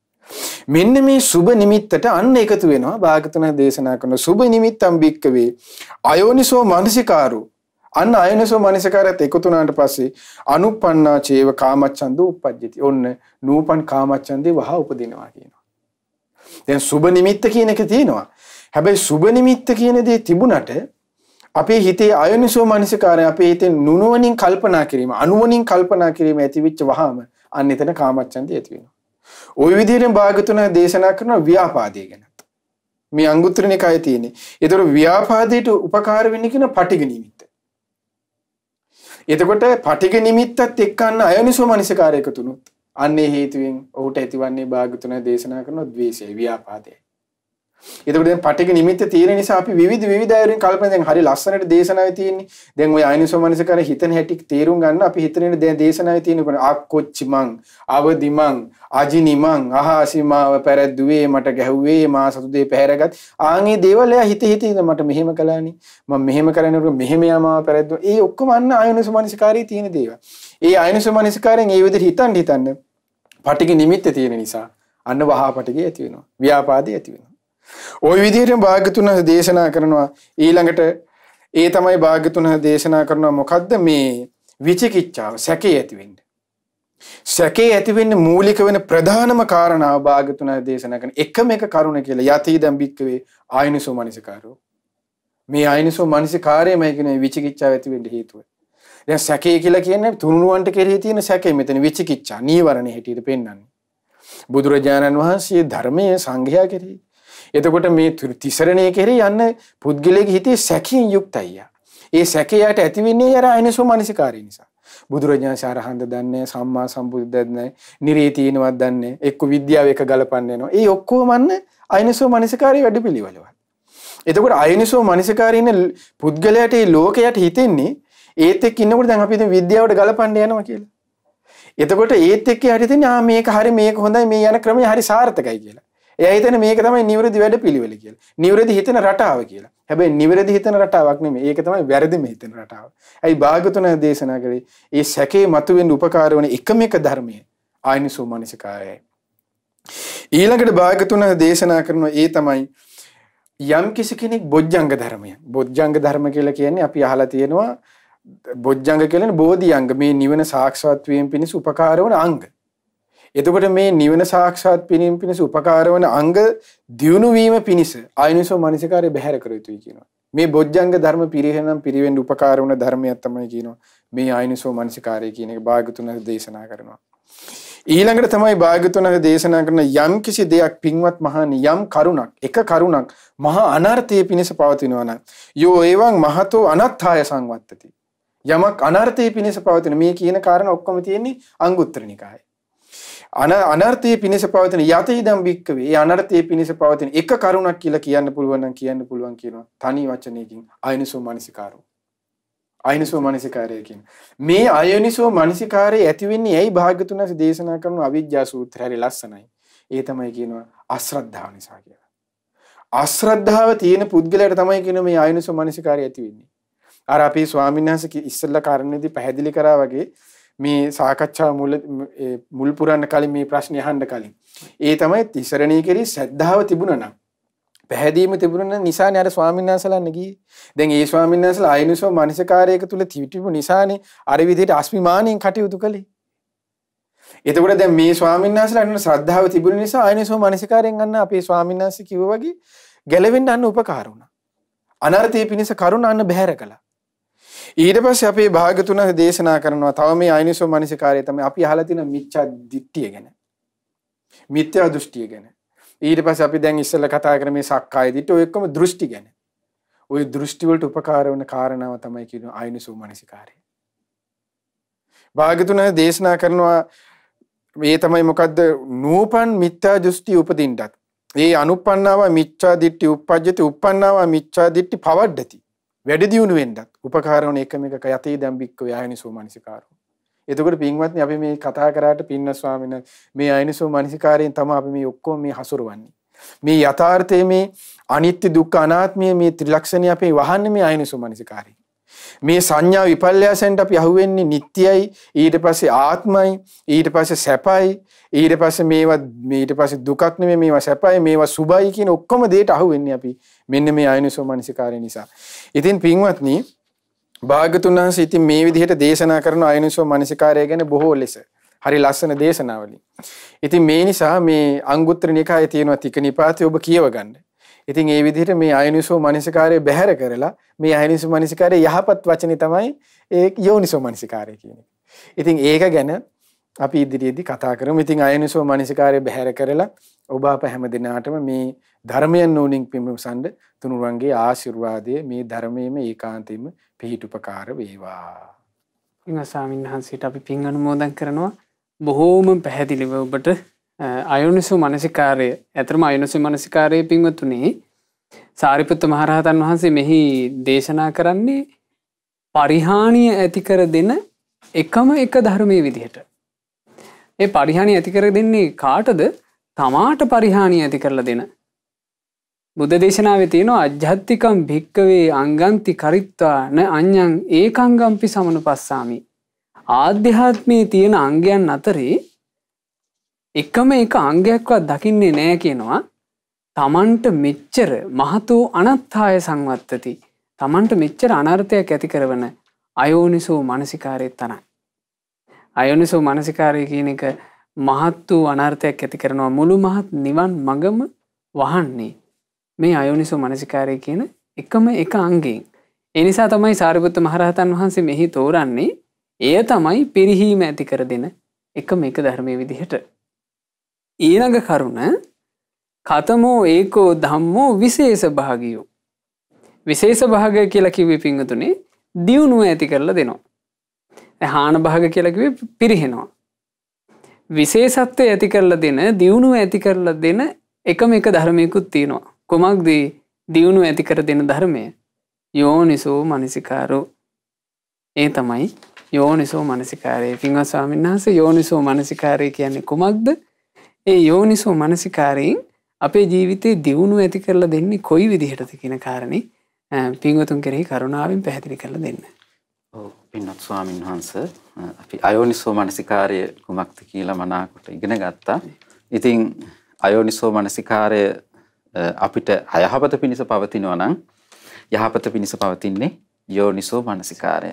මෙන්න මේ සුබ නිමිත්තට අන්න එකතු වෙනවා භාගතුන දේශනා කරන සුබ නිමිත්තම් බික්කවේ අයෝනිසෝ මානසිකාරෝ අන්න අයෝනිසෝ මානසිකාරයත් එකතු වුණාට පස්සේ අනුප්පන්නා චේව කාමච්ඡන්දෝ උපජ්ජති. ඔන්න නූපන් කාමච්ඡන්දේ වහා උපදිනවා කියනවා. දැන් සුබ නිමිත්ත කියන එක තියෙනවා. හැබැයි සුබ නිමිත්ත කියන දේ තිබුණට අපේ හිතේ අයෝනිසෝ මනසිකාරය අපේ හිතේ නුනුවණින් කල්පනා කිරීම අනුවණින් කල්පනා කිරීම ඇතිවෙච්ච වහාම අන්න එතන කාමච්ඡන්දය ඇති වෙනවා. ওই විදිහෙන් භාගතුන දේශනා කරන ව්‍යාපාදය ගැන. මේ අංගුත්තර නිකායේ තියෙන්නේ. ඒතර ව්‍යාපාදයට උපකාර වෙන්නේ කියන පටිඝ නිමිත්ත. එතකොට පටිඝ නිමිත්තත් එක්ක අන්න අයෝනිසෝ මනසිකාරය එකතුනොත් අන්නේ හේතුවෙන් ඔහුට ඇතිවන්නේ භාගතුන දේශනා කරන ද්වේෂය ව්‍යාපාදයයි. එතකොට දැන් පටික නිමිත්ත තියෙන නිසා අපි විවිධ විවිධ අයුරින් කල්පනා දැන් හරි ලස්සනට දේශනාවේ තියෙන්නේ. දැන් ওই ආයනිසෝමනස කර හිතන හැටි තේරුම් ගන්න අපි හිතන්නේ දැන් දේශනාවේ තියෙන කොන ආකොච්චි මං, අවදි මං, අජිනි මං, අහාසිමාව පෙරද්දුවේ මට ගැහුවේ මා සතු දෙය පැහැරගත්. ආන්ගේ දේවල් එයා හිත හිත මට මෙහෙම කළානේ. මම මෙහෙම කරනකොට මෙහෙම යමාව පෙරද්දුවා. ඒ ඔක්කොම අන්න ආයනිසෝමනසකාරී තියෙන දේවල්. ඒ ආයනිසෝමනසකාරයෙන් ඒ විදිහට හිතන් හිතන්න පටික නිමිත්ත තියෙන නිසා අන්න වහා පටිකේ ඇති වෙනවා. ව්‍යාපාදේ ඇති වෙනවා. ওই විදිහට භාග්‍යතුන් දේශනා කරනවා ඊළඟට ඒ තමයි භාග්‍යතුන් දේශනා කරනවා මොකද්ද මේ විචිකිච්ඡාව සැකේ ඇති වෙන්න. සැකේ ඇති වෙන්න මූලික වෙන ප්‍රධානම කාරණාව භාග්‍යතුන් දේශනා කරන එකම එක කරුණ කියලා යති දම් බික්කවේ ආයනසෝ මනසිකාරෝ. මේ ආයනසෝ මනසිකාරයමයි කියන්නේ විචිකිච්ඡාව ඇති වෙන්න හේතුව. දැන් සැකේ කියලා කියන්නේ තුනුරුවන්ට කෙරෙහි තියෙන සැකේ මෙතන විචිකිච්ඡා නීවරණ හැටියට පෙන්වන්නේ. බුදුරජාණන් වහන්සේ ධර්මයේ සංඝයා කෙරෙහි එතකොට මේ තිසරණය කෙරේ යන්න පුද්ගලයගේ හිතේ සැකින් යුක්තයිය. ඒ සැකයට ඇතිවෙන්නේ යර අයනසෝ මනසිකාරී නිසා. බුදුරජාන් සාරහන්ද දන්නේ සම්මා සම්බුද්ධත්නෑ නිරේතියනවත් දන්නේ එක්ක විද්‍යාව එක ගලපන්නේනවා. ඒ ඔක්කෝමන්න අයනසෝ මනසිකාරී වැඩ පිළිවලවත්. එතකොට අයනිසෝ මනසිකාරීන පුද්ගලයට ලෝකයට හිතෙන්නේ ඒත් එක් ඉන්නකොට දැන් අපි ඉතින් විද්‍යාවට ගලපන්න යනවා කියලා. එතකොට ඒත් එක්ක හරි තියෙන ආ මේක හරි මේක හොඳයි මේ යන ක්‍රමය හරි සාර්ථකයි කියලා. ඒතන මේක තමයි නිවරදි වැඩ පිළිවෙල කියල නිවරදි හිතන රටාව කියලා හැබැයි නිවරදි හිතන රටාවක්න ඒක තමයි වැරදිම හිතන රටාව ඇයි භාගතුන දේශනා කරේ ඒ සැකේ මතුවෙන් උපකාරවන එකම එක ධර්මය ආයනි සූමනිසිකායයි. ඊළඟට භාගතුන දේශනා කරනවා ඒ තමයි යම් කිසි කෙනෙක් බොජ්ජංග ධර්මය බොජ්ජංග ධර්ම කියලා කියන්නේ අපි අහලා තියෙනවා බොජ්ජංග කියලන බෝධියංග මේ නිවන සාක්ෂාත්වයෙන් පිණිස උපකාරවන අංග එතකොට මේ නිවන සාක්ෂාත් පිණින් පිණිස උපකාරවන අංග දියුණුවීම පිණිස ආයනිසෝ මනසිකාරය බැහැර කර යුතුයි කියනවා. මේ බොජ්ජංග ධර්ම පිරිහෙනම් පිරිවෙන් උපකාර වන ධර්මයක් තමයි කියනවා. මේ ආයනිසෝ මනසිකාරය කියන එක භාගතුන දේශනා කරනවා. ඊළඟට තමයි භාගතුන දේශනා කරන යම් කිසි දෙයක් පින්වත් මහානි යම් කරුණක් එක කරුණක් මහා අනර්ථයේ පිණිස පවතිනවා නම් යෝ එවං මහතෝ අනත්ථාය සංවත්තති යමක් අනර්ථයේ පිණිස පවතින මේ කියන කාරණා ඔක්කොම තියෙන්නේ අංගුත්තර නිකායේ අනර්ථයේ පිණිස පවතින යතීදම් භික්කවේ. ඒ අනර්ථයේ පිණිස පවතින එක කරුණක් කියලා කියන්න පුළුවන් නම් කියන්න පුළුවන් කියනවා. තනි වචනයකින් අයනසෝ මනසිකාරෝ. අයනසෝ මනසිකාරය කියන. මේ අයනසෝ මනසිකාරය ඇති වෙන්නේ ඇයි භාග්‍යතුන් වහන්සේ දේශනා කරන අවිජ්ජා සූත්‍රය හරි ලස්සනයි. ඒ තමයි කියනවා අශ්‍රද්ධාව නිසා කියලා. අශ්‍රද්ධාව තියෙන පුද්ගලයාට තමයි කියන මේ ආයනසෝ මනසිකාරය ඇති වෙන්නේ. අර අපේ ස්වාමීන් වහන්සේ ඉස්සෙල්ලා කාරණේදී පැහැදිලි කරා වගේ මේ සාකච්ඡාව මුල් මුල් පුරන්න කලින් මේ ප්‍රශ්නේ අහන්න කලින් ඒ තමයි තිසරණී කෙරෙහි ශ්‍රද්ධාව තිබුණා නම් පැහැදීම තිබුණ නිසානේ අර ස්වාමීන් වහන්සේලාන්න ගියේ. දැන් ඒ ස්වාමීන් වහන්සේලා ආයනසෝ මානසිකාරයක තුල තිබිටු නිසානේ අර විදිහට අස්මිමානෙන් කටයුතු කළේ. එතකොට දැන් මේ ස්වාමීන් වහන්සේලාට ශ්‍රද්ධාව තිබුණ නිසා ආයනසෝ මානසිකාරයෙන් අන්න අපේ ස්වාමීන් වහන්සේ කිව්වා වගේ ගැලවෙන්න අන්න උපකාර වුණා. අනර්ථයේ පිණිස කරුණ අන්න බැහැර කළා. ඊට පස්සේ අපේ භාගතුන දේශනා කරනවා තව මේ අයනිසෝ මනසිකාරය තමයි අපි අහලා තියෙන මිච්ඡා දිට්ඨිය ගැන. මිත්‍යා දෘෂ්ටිය ගැන. ඊට පස්සේ අපි දැන් ඉස්සෙල්ලා කතා කරන මේ සක්කාය දිට්ඨිය ඔය ඔක්කොම දෘෂ්ටි ගැන. ওই දෘෂ්ටි වලට උපකාර වන කාරණාව තමයි කියන අයනිසෝ මනසිකාරය. භාගතුන දේශනා කරනවා මේ තමයි මොකද්ද නූපන් මිත්‍යා දෘෂ්ටි උපදින්නත්. ඒ අනුපන්නාව මිච්ඡා දිට්ඨි උපජ්ජති උප්පන්නාව මිච්ඡා දිට්ඨි පවඩ්ඩති. වැඩ දියුණු වෙන්නත් උපකාරවන එකම එක යතේ දම්බික්ක ආයනිසෝ මනසිකාරෝ. එතකොට පින්වත්නි අපි මේ කතා කරාට පින්න ස්වාමීන් මේ ආයනිසෝ මනසිකාරයෙන් තමයි අපි මේ ඔක්කොම මේ හසුරවන්නේ. මේ යථාර්ථයේ මේ අනිත්‍ය දුක්ඛ අනාත්මයේ මේ ත්‍රිලක්ෂණය අපි වහන්නේ මේ ආයනිසෝ මනසිකාරයෙන්. මේ සංඥා විපල්යාසෙන්ට අපි අහුවෙන්නේ නිට්ටයයි ඊට පස්සේ ආත්මයි ඊට පස්සේ සැපයි ඊට පස්සේ මේවා ඊට පස්සේ දුකක් නෙමෙයි මේවා සැපයි මේවා සුබයි කියන ඔක්කොම දේට අහුවෙන්නේ අපි මෙන්න මේ ආයනසෝ මනසිකාරය නිසා. ඉතින් පින්වත්නි භාගතුන් වහන්සේ ඉතින් මේ විදිහට දේශනා කරන ආයනසෝ මනසිකාරය ගැන බොහෝ ලෙස හරි ලස්සන දේශනාවලින්. ඉතින් මේ නිසා මේ අංගුත්තර නිකායේ තියෙනවා තික නිපාතේ ඔබ කියව ගන්නේ ඉතින් ඒ විදිහට මේ අයනිසෝ මනසිකාරය බැහැර කරලා මේ අයනිසෝ මනසිකාරය යහපත් වචනේ තමයි ඒ යෝනිසෝ මනසිකාරය කියන්නේ. ඉතින් ඒක ගැන අපි ඉදිරියේදී කතා කරමු. ඉතින් අයනිසෝ මනසිකාරය බැහැර කරලා ඔබ අප හැම දිනාටම මේ ධර්මයන් නෝනින් පිඹසඳ තුනුරුවන්ගේ ආශිර්වාදය මේ ධර්මයේම ඒකාන්තයෙන්ම පිහිටුපකාර වේවා. ඉතින් ස්වාමින්වහන්සේට අපි පින් අනුමෝදන් කරනවා. බොහෝම පැහැදිලිව ඔබට අයුනිසු මනසිකාරය ඇතරම අයුනිසු මනසිකාරය පින්වතුනේ සාරිපුත්ත මහරහතන් වහන්සේ මෙහි දේශනා කරන්නේ පරිහානිය ඇතිකර දෙන එකම එක ධර්මය විදිහට. ඒ පරිහානි ඇතිකර දෙන්නේ කාටද තමාට පරිහානි ඇති කරලා දෙන. බුද්ධ දේශනාව තියෙනවා අජ්‍යත්තිකම් භික්කවේ අංගන්ති කරිත්වා න අඥ්ඥන් ඒ අංගම්පි සමනු පස්සාමි. ආධ්‍යාත්මයේ තියෙන අංගයන් අතරේ එකම එක අංගයක්වත් දකින්නේ නෑ කියනවා තමන්ට මෙච්චර මහතු අනත්හාය සංවත්තති තමන්ට මෙච්චර අනර්ථයක් ඇති කරවන අයෝනිසෝ මනසිකාරයත් තනයි. අයෝනිසෝ මනසිකාරය කියන එක මහත් වූ අනර්ථයක් ඇති කරනවා මුළු මහත් නිවන් මගම වහන්නේ මේ අයෝනිසෝ මනසිකාරය කියන එකම එක අංගෙන්. එනිසා තමයි සාරිපුත්ත මහරහතන් වහන්සේ මෙහි තෝරන්නේ එය තමයි පිරිහීම ඇති කර දෙන එකම එක ධර්මය විදිහට. ඊළඟ කරුණ කතමෝ ඒකෝ දම්මෝ විශේෂ භාගියෝ. විශේෂ භාගය කියලකිවේ පිංහතුනේ දියුණුව ඇති කරලා දෙනවා. හාන භාග කියලකිවේ පිරිහෙනවා. විශේෂත්වය ඇති කරලා දෙන දියුණුව ඇති කරලා දෙන එකම එක ධර්මයකුත් තියෙනවා. කොමක්දී දියුණු ඇති කර දෙන ධර්මය යෝනිසෝ මනසිකාරෝ ඒ තමයි යෝනිසෝ මනසිකාරය පිංහ ස්වාමින් වහස යෝනිසෝ මනසිකාරය කියන්නේ කුමක්ද ඒ යෝනිසෝ මනසිකාරයෙන් අපේ ජීවිතේ දියුණු ඇති කරලා දෙන්නේ කොයි විදිහටද කියෙන කාරණේ පිංවතුන් කෙරෙහි කරුණාවෙන් පැහැදිලි කරල දෙන්න. පින්නත් ස්වාමීන් වහන්ස අපි අයෝනිසෝ මනසිකාරය කුමක්ති කියලා මනාකොට ඉගෙන ගත්තා. ඉතිං අයෝනිසෝ මනසිකාරය අපිට අයහපත පිණිස පවතිනවනං යහපත පිණිස පවතින්නේ යෝනිසෝ මනසිකාරය.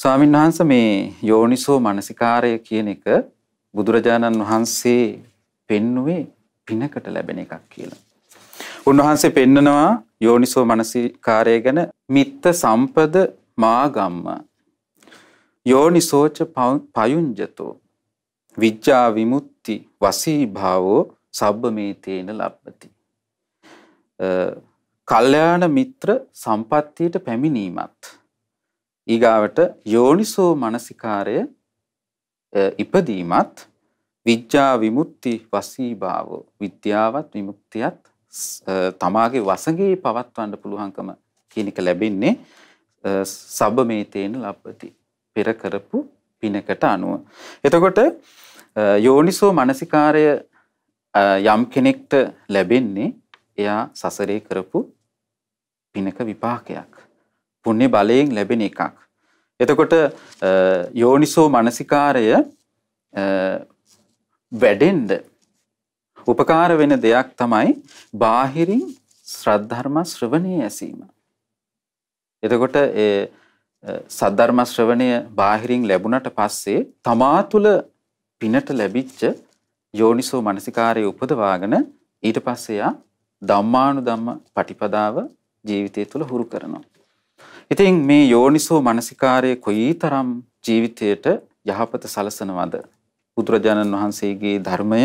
ස්වාමීන් වහන්ස මේ යෝනිසෝ මනසිකාරය කියන එක බුදුරජාණන් වහන්සේ පෙන්නුවේ පිනකට ලැබෙන එකක් කියලා. උන්වහන්සේ පෙන්නනවා යෝනිසෝ මනසිකාරය ගැන මිත්ත සම්පද මාගම්ම යෝනිසෝච පයුංජතෝ විජ්ජා විමුක්ති වසී භාවෝ සබ්බ මේ තේන ලබ්බති. කල්්‍යයාන මිත්‍ර සම්පත්තියට පැමිණීමත්. ඊගාවට යෝනිසෝ මනසිකාරය ඉපදීමත් විද්‍යා විමුක්ති වසීභාව විද්‍යාවත් විමුක්තියත් තමාගේ වසඟේ පවත්වන්න පුළුවන්කම කියන එක ලැබෙන්නේ සබ්බමේතේන ලබ්බති පෙර කරපු පිනකට අනුව. එතකොට යෝනිසෝ මනසිකාරය යම් කෙනෙක්ට ලැබෙන්නේ එයා සසරේ කරපු පිනක විපාකයක්. පුණ්‍ය බලයෙන් ලැබෙන එකක්. එතකොට යෝනිසෝ මනසිකාරය වැඩෙන්න උපකාර වෙන දෙයක් තමයි බාහිරින් ශ්‍රද්ධර්ම ශ්‍රවණය ඇසීම. එතකොට ඒ සද්ධර්ම ශ්‍රවණය බාහිරින් ලැබුණට පස්සේ තමා තුළ පිනට ලැබිච්ච යෝනිසෝ මනසිකාරය උපදවාගෙන ඊට පස්සේ යා ධම්මානුධම්ම පටිපදාව ජීවිතය තුළ හුරු කරනවා. ඉතින් මේ යෝනිසෝ මනසිකාරය කොයිතරම් ජීවිතයට යහපත සලසනවද බුදුරජාණන් වහන්සේගේ ධර්මය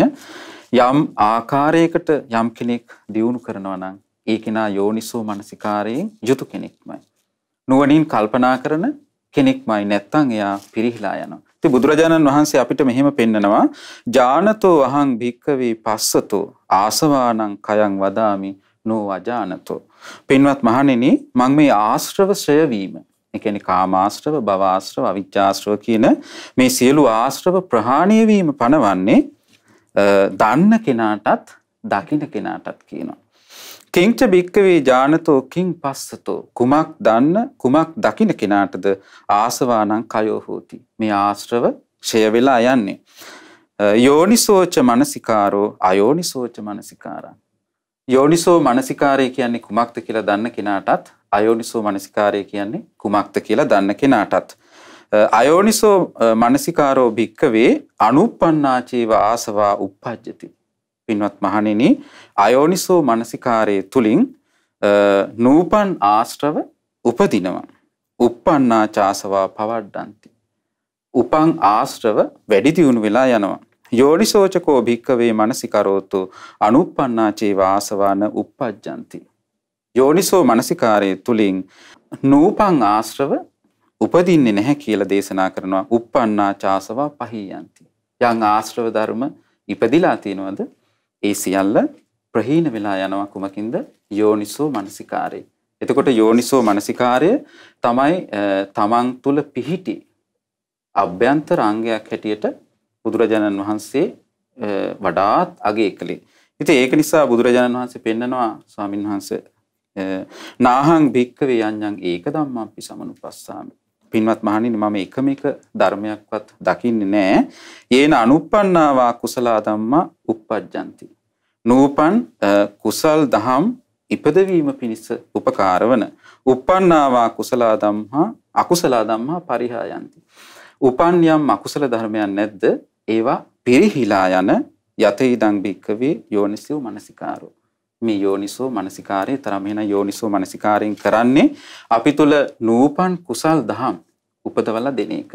යම් ආකාරයකට යම් කෙනෙක් දියුණු කරනවා නම් ඒ කෙනා යෝනිසෝ මනසිකාරයෙන් යුතු කෙනෙක්මයි. නුවණින් කල්පනා කරන කෙනෙක්මයි නැත්තම් එයා පිරිහිලා යනවා. ඉතින් බුදුරජාණන් වහන්සේ අපිට මෙහෙම පෙන්නනවා ජානතෝ අහං භික්කවේ පස්සතෝ ආසවානං කයං වදාමි නෝ අජානතෝ. පින්වත් මහණෙනි මම මේ ආශ්‍රව ශ්‍රය වීම ඒ කියන්නේ කාමාශ්‍රව, භවආශ්‍රව, අවිජ්ජාශ්‍රව කියන මේ සියලු ආශ්‍රව ප්‍රහාණය වීම පනවන්නේ දන්න කෙනාටත් දකින්න කෙනාටත් කියනවා. කිංච භික්කවේ ජානතෝ කිං පස්සතෝ කුමක් දන්න කුමක් දකින කෙනාටද ආසවානං කයෝ හෝති මේ ආශ්‍රව ක්ෂය වෙලා යන්නේ යෝනිසෝච මනසිකාරෝ අයෝනිසෝච මනසිකාරං යෝනිසෝ මනසිකාරය කියන්නේ කුමක්ද කියලා දන්න කෙනාටත් අයෝනිසෝ මනසිකාරය කියන්නේ කුමක්ද කියලා දන්න කෙනාටත්. අයෝනිසෝ මනසිකාරෝ භික්කවේ අනුපන්නාචීව ආසවා උප්පජ්ජති. පින්වත් මහණෙනි අයෝනිසෝ මනසිකාරයේ තුලින් නූපන් ආශ්‍රව උපදිනවා. උප්පන්නා චාසවා පවඩ්ඩන්ති. උපං ආශ්‍රව වැඩි දියුණු වෙලා යනවා. යෝනිසෝචකෝ භික්කවේ මනසිකරෝතු අනුප්පන්නා චේව ආසවාන උප්පජ්ජන්ති. යෝනිසෝ මනසිකාරය තුළින් නූපං ආශ්‍රව උපදින්නේ නැහැ කියලා දේශනා කරනවා uppannā chāsavā pahīyanti. යම් ආශ්‍රව ධර්ම ඉපදිලා තියෙනවද? ඒ සියල්ල ප්‍රහීන වෙලා යනවා කුමකින්ද? යෝනිසෝ මනසිකාරේ. එතකොට යෝනිසෝ මනසිකාරය තමයි තමන් තුළ පිහිටි අභ්‍යන්තර අංගයක් හැටියට බුදුරජාණන් වහන්සේ වඩාත් අගය කළේ. ඉතින් ඒක නිසා බුදුරජාණන් වහන්සේ පෙන්නනවා ස්වාමින්වහන්සේ නාහං භික්කවේ යඤ්ඤං ඒක ධම්මපි සමනුපස්සාමි. පින්වත් මහණෙනි මම එකම එක ධර්මයක්වත් දකින්නේ නැහැ. යේන අනුප්පන්නාවා කුසල ධම්මා uppajjanti. නූපන් කුසල් දහම් ඉපදවීම පිණිස උපකාරවන uppannāvā kusalā dhammā akusalā dhammā parihāyanti උපන් යම් අකුසල ධර්මයන් නැද්ද ඒවා පිරිහිලා යන යතේ ඉදං භික්කවේ යෝනිසෝ මනසිකාරෝ මේ යෝනිසෝ මනසිකාරය තරම එහෙනම් යෝනිසෝ මනසිකාරයෙන් කරන්නේ අපි තුල නූපන් කුසල් දහම් උපදවලා දෙන එක.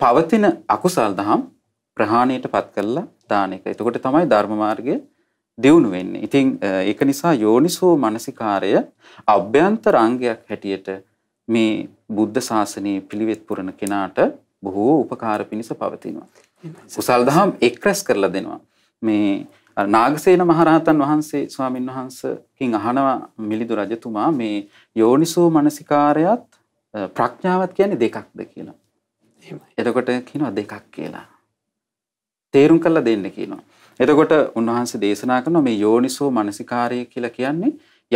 පවතින අකුසල් දහම් ප්‍රහාණයටපත් කරලා දාන එක. එතකොට තමයි ධර්ම මාර්ගය දියුණු වෙන්නේ. ඉතින් ඒක නිසා යෝනිසෝ මනසිකාරය අභ්‍යන්තර අංගයක් හැටියට මේ බුද්ධ ශාසනයේ පිළිවෙත් පුරන කෙනාට බොහෝ උපකාර පිණිස පවතිනවා. කුසල් දහම් එක්රැස් කරලා දෙනවා. මේ නාගසේන මහරහතන් වහන්සේ ස්වාමින් වහන්සකින් අහනවා මිලිදු රජතුමා මේ යෝනිසෝ මනසිකාරයත් ප්‍රඥාවත් කියන්නේ දෙකක්ද කියලා. එතකොට කියනවා දෙකක් කියලා. තේරුම් කරලා දෙන්න කියනවා. එතකොට උන්වහන්සේ දේශනා කරනවා මේ යෝනිසෝ මනසිකාරය කියලා කියන්නේ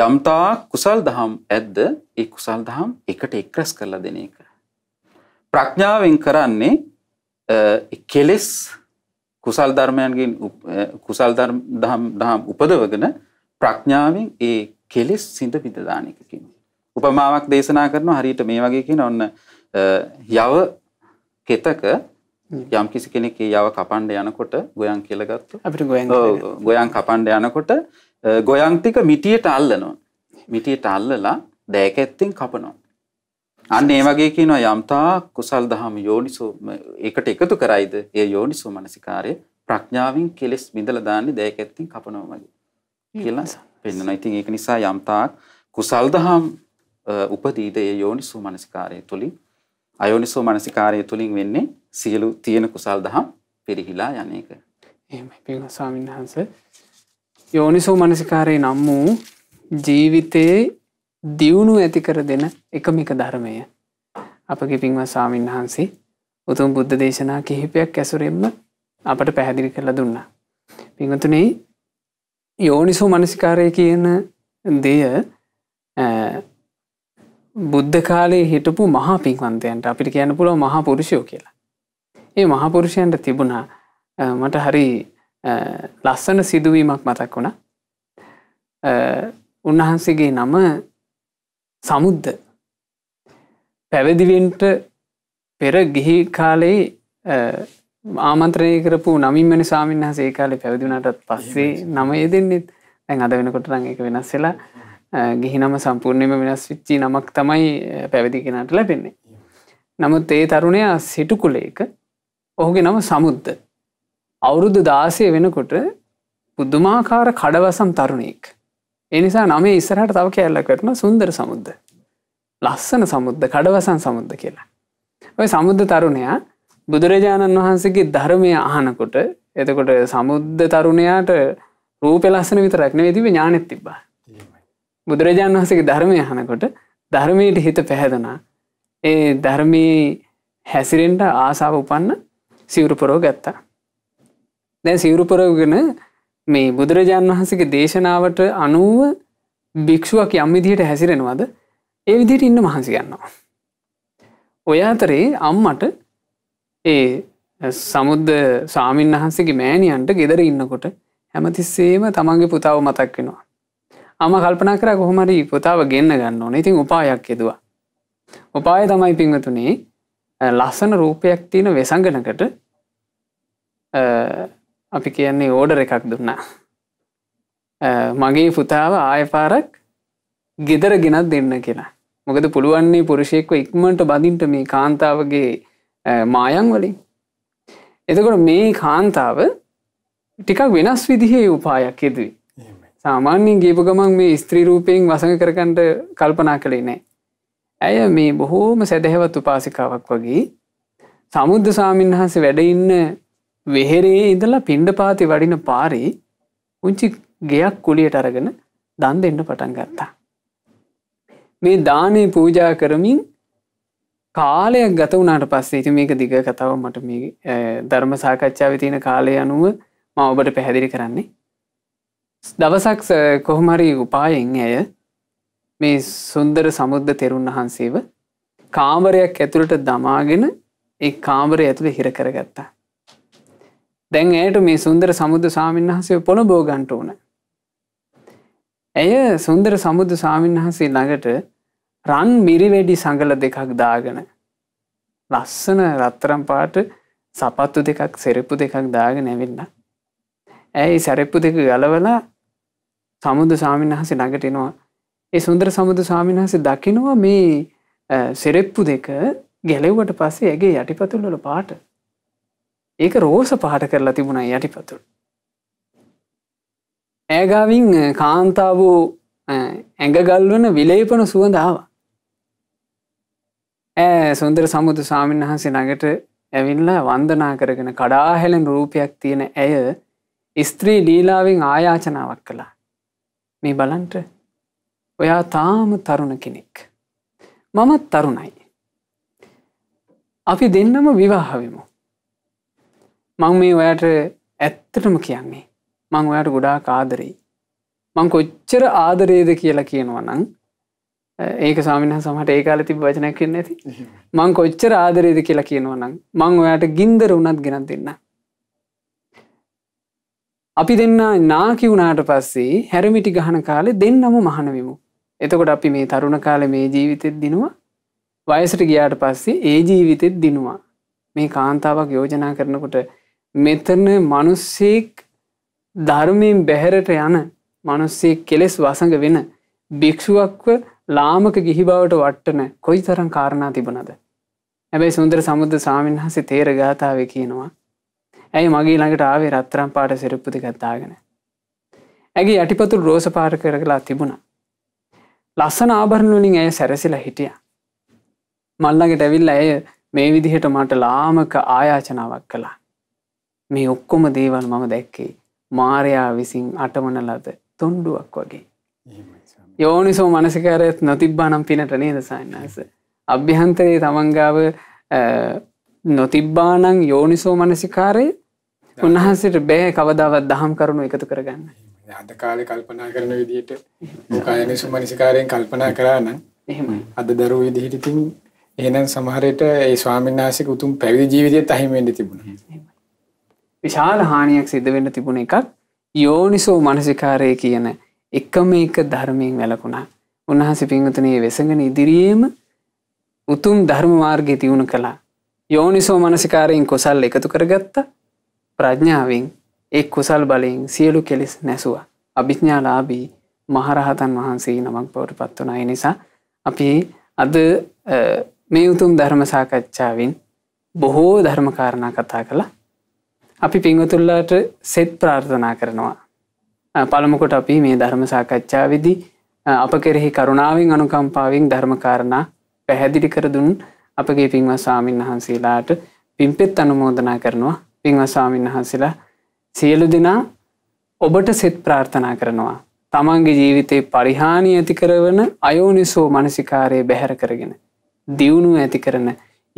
යම්තා කුසල් දහම් ඇද්ද ඒ කුසල් දහම් එකට එක්රස් කරලා දෙන එක. ප්‍රඥාවෙන් කරන්නේ කෙලෙස් කුසල් ධර්මයන්ගෙන් කුසල් දහම් දහම් උපදවගෙන ප්‍රඥාවෙන් ඒ කෙලෙස් සිඳ බිඳ දාන එක කියන්නේ. උපමාවක් දේශනා කරනවා හරියට මේ වගේ කියන ඔන්න යව කෙතක යම් කිසි කෙනෙක් ඒ යව කපන්න යනකොට ගොයන් කියලා ගත්තා. අපිට ගොයන් ගොයන් කපන්න යනකොට ගොයන් ටික මිටියට අල්ලනවා. මිටියට අල්ලලා දෑකැත්තෙන් කපනවා. අන්න ඒ වගේ කියනවා යම්තා කුසල් දහම යෝනිසෝ ඒකට එකතු කරයිද ඒ යෝනිසෝ මනසිකාරය ප්‍රඥාවෙන් කෙලෙස් බිඳලා දාන්නේ දැයක ඇත්තෙන් කපනවා වගේ කියලා පෙන්වනවා. ඉතින් ඒක නිසා යම්තාක් කුසල් දහම් උපදීද ඒ යෝනිසෝ මනසිකාරය තුලින් අයෝනිසෝ මනසිකාරය තුලින් වෙන්නේ සියලු තියෙන කුසල් දහම් පිරිහිලා යන එක. එහෙමයි පින්වත් ස්වාමීන් වහන්සේ යෝනිසෝ මනසිකාරේ නම් වූ ජීවිතයේ දියුණු ඇතිකර දෙන එකමික ධර්මය. අපගේ පින්වත් සාමීන් වහන්සේ උතුම් බුද්ධ දේශනා කිහිපයක් ඇසුරෙන්ම අපට පැහැදිලි කරලා දුන්න. පිංහතුනේ යෝනිසෝ මනසිකාරය කියන දෙය බුද්ධ කාලේ හිටපු මහා පින්වන්තයන්ට අපිට කියන්න පුළුව මහා පුරුෂයෝ කියලා. ඒ මහාපුරුෂයන්ට තිබුණා මට හරි ලස්සන සිදුවීමක් මතක් වුණ උන්වහන්සේගේ නම සමුද්ද පැවදිවෙන්ට පෙර ගිහි කාලේ ආමන්ත්‍රය කරපු නමින්මනි සාමීන් හස ඒ කාලේ පැවදිනටත් පස්සේ නම යෙදෙන්නෙත් ඇන් අද වෙනකොට රං එක වෙනස් වෙලා ගිහි නම සම්පූර්ණයම වෙනස් විච්චි නමක් තමයි පැවදි කෙනට ලැබෙන්නේ. නමුත් ඒ තරුණයා සිටුකුලේක ඔහුගේ නම සමුද්ද. අවුරුදු දාසය වෙනකොට බුද්ධමාකාර කඩවසම් තරුණයෙක්. එනිසා නමේ ඉස්සරහට තව කෑල්ල කරන සුන්දර සමුද්ද. ලස්සන සමුද්ද කඩවසන් සමුද්ද කියලා. ඔය සමුද්ද තරුණයා බුදුරජාණන් වහන්සේගේ ධර්මය අහනකොට එතකොට සමුද්ද තරුණයාට රූප ලස්සන විතරක්න වෙතිබ ඥානෙත් තිබ්බා. බුදුරජාණන් වහසගේ ධර්මය හනකොට ධර්මයට හිත පැහැදනා ඒ ධර්මී හැසිරෙන්ට ආසාාව උපන්න සිවරුපරෝ ගත්තා. දැ සිවරුපරෝගෙන මේ බුදුරජාණන් වහන්සගේ දේශනාවට අනුව භික්‍ෂුවක් යම් විදිහට හැසිරෙනවද ඒ විදිට ඉන්න මහන්සි ගන්නවා. ඔය අතරේ අම්මට ඒ සමුද්ද සාමීන් වහන්සගේ මෑණියන්ට ගෙදර ඉන්නකොට හැමතිස්සේම තමන්ගේ පුතාව මතක් වෙනවා. අම කල්පනා කර කොහොමරි පුතාව ගෙන්න්න ගන්න ඕන ඉතින් උපායක් යෙදවා. උපාය තමයි පිංවතුනේ ලස්සන රූපයක් තියෙන වෙසඟනකට අපි කියන්නේ ඕඩර එකක් දුන්නා. මගේ පුතාව ආයපාරක් ගෙදර ගෙනත් දෙන්න කියලා. මොකද පුළුවන්නේ පුරුෂයෙක්ව ඉක්මට බඳින්ට මේ කාන්තාවගේ මායන් වලින්. එතකොට මේ කාන්තාව ටිකක් වෙනස් විදිහේ උපායක් යෙදවී. සාමාන්‍යෙන් ගේපු ගමන් මේ ස්ත්‍රී රූපයෙන් වසඟ කරකන්ට කල්පනා කළේ නෑ. ඇය මේ බොහෝම සැදැහැවත් උපාසිකාවක් වගේ සමුද්ධ සාමීන් වහන්සේ වැඩඉන්න වෙහෙරේ ඉඳලා පිණ්ඩ පාති වඩින පාරේ පුංචි ගෙයක් කුලියට අරගෙන දන් දෙන්න පටන් ගත්තා. මේ දානය පූජා කරමින් කාලයක් ගත වනාට පස්සේ ඉති මේක දිග කතාව මට මේ ධර්ම සාකච්ඡාව තියෙන කාලය අනුව ම ඔබට පැහැදිලි කරන්නේ. දවසක් කොහොමරි උපායෙන් ඇය මේ සුන්දර සමුද්ධ තෙරුන් වහන්සේව කාමරයක් ඇතුළට දමාගෙන ඒ කාමරය ඇතුළ හිර කරගත්තා. දැන් ඇයට මේ සුන්දර සමුද සාමීන් වහසේ පොළ බෝගන්ට ඕන. ඇය සුන්දර සමුද්ද සාමීන් වහසේ ළඟට රන් මිරිවැඩි සඟල දෙකක් දාගෙන. ලස්සන රත්තරම් පාට සපත්තු දෙකක් සෙරප්පු දෙකක් දාගෙන ඇවිල්ල. ඇයි සැරෙප්පු දෙක ගලවලා සමුද සාමීන් වහසේ ළඟටෙනවා ඒ සුන්දර සමුද සාමීන් වහසේ දකිනවා මේ සෙරෙප්පු දෙක ගැලෙව්වට පස්සේ ඇගේ යටිපතුල්වල පාට ඒක රෝස පහට කරලා තිබුණ යටිපතුල්. ඇගාවින් කාන්තාව ඇඟගල්වන විලේපන සුවඳාව. ඇ සුන්දර සමුදු සාමීන් වහන්සේ නඟට ඇවිල්ලා වන්දනා කරගෙන කඩාහෙලෙන් රූපයක් තියෙන ඇය ස්ත්‍රී ලීලාවෙන් ආයාචනාවක් කළා. මේ බලන්ට ඔයා තාම තරුණ කෙනෙක්. මමත් තරුණයි. අපි දෙන්නම විවාහවිමු. මං මේ ඔයාට ඇත්තටම කියන්නේ මං ඔයාට ගොඩා කාදරෙයි මං කොච්චර ආදරේද කියලා කියනවා නං ඒක සාමිනහ සමට ඒකාල තිබ වචනයක් කියන්න ඇති මං කොච්චර ආදරේද කියලා කියනවා නං මං ඔයාට ගින්දර වුණත් ගෙනත් දෙන්න අපි දෙන්න නාකි වුණාට පස්සේ හැරමිටි ගහන කාලෙ දෙන්නම මහනවිමු එතකොට අපි මේ තරුණ කාලෙ මේ ජීවිතෙත් දිනවා වයසට ගියාට පස්සේ ඒ ජීවිතෙත් දිනවා මේ කාන්තාවක් යෝජනා කරනකොට මෙතන මනුස්සෙක් ධර්මයෙන් බැහැරට යන මනුස්සේ කෙලෙස් වසඟ වෙන භික්ෂුවක්ව ලාමක ගිහි බවට වට්ටන කොයි තරම් කාරණා තිබනද. හැබැයි සුන්දර සමුද්ද සාමන්හසේ තේර ගාථාව කියනවා. ඇයි මගේ ළඟට ආවේ රත්තරම් පාට සිරප්පති ගත්තාගෙන. ඇගේ යටිපතුල් රෝස පාර කරගලා තිබුණ. ලස්සන ආභරණුවලින් ඇය සැරසිලා හිටිය. මල්ලඟට ඇවිල්ල ඇය මේ විදිහට මට ලාමක ආයාචනාවක් කලා. මේ ඔක්කොම දේවල් මම දැක්කේ මාරයා විසින් අටවන ලද තොන්ඩුවක් වගේ. යෝනිසෝ මනසිකරත් නොතිබ්බානම් පිනට නේද සන්නස. අභ්‍යහන්තරයේ තමන්ගාව නොතිබ්බානං යෝනිසෝ මනසිකාරය උන්වහන්සට බෑ කවදාවත් දහම් කරුණු එකතු කරගන්න. අද කාලෙ කල්පනා කරන විදියට කායනිසු මනසිකාරයෙන් කල්පනා කරාන අද දරුව විදිහිටිතින් එහනම් සමහරයට ඒ ස්වාමින්නාසික උතුම් පැවිදි ජීවිතයත් අහිමෙන්ඩ තිබුණ. විශාල හානියක් සිද්ධ වෙන්න තිබුණ එකක් යෝනිසෝ මනසිකාරය කියන එකම එක ධර්මයෙන් වැලකුණා උන්හන්සි පිංහතුනයේ වෙසඟෙන ඉදිරියේම උතුම් ධර්මමාර්ගය තිවුණු කළා යෝනිසෝ මනසිකාරයෙන් කොසල් එකතු කරගත්ත ප්‍රඥාවෙන් එක් කුසල් බලයෙන් සියලු කෙලෙස් නැසුව අභිඥාලාබී මහරහතන් වහන්සේ නමක් බවට පත් වනා නිසා අපි අද මේ උතුම් ධර්ම සාකච්ඡාවෙන් බොහෝ ධර්මකාරණ කතා කළා අපි පිංවතුල්ලාට සෙත් ප්‍රාර්ථනා කරනවා. පළමකොට අපි මේ ධර්ම සාකච්ඡා විදි අප කෙරෙහි කරුණාවෙන් අනුකම්පාවෙන් ධර්මකාරණා පැහැදිලි කරදුන් අපගේ පින්වස්වාමින් වහන්සේලාට පිම්පෙත් අනුමෝදනා කරනවා පින්වස්වාමින් වහන්සේලා සියලු දෙනා ඔබට සෙත් ප්‍රාර්ථනා කරනවා. තමන්ගේ ජීවිතේ පරිහානි ඇති කරවන අයෝනිසෝ මනසිකාරය බැහැර කරගෙන. දියුණු ඇති කරන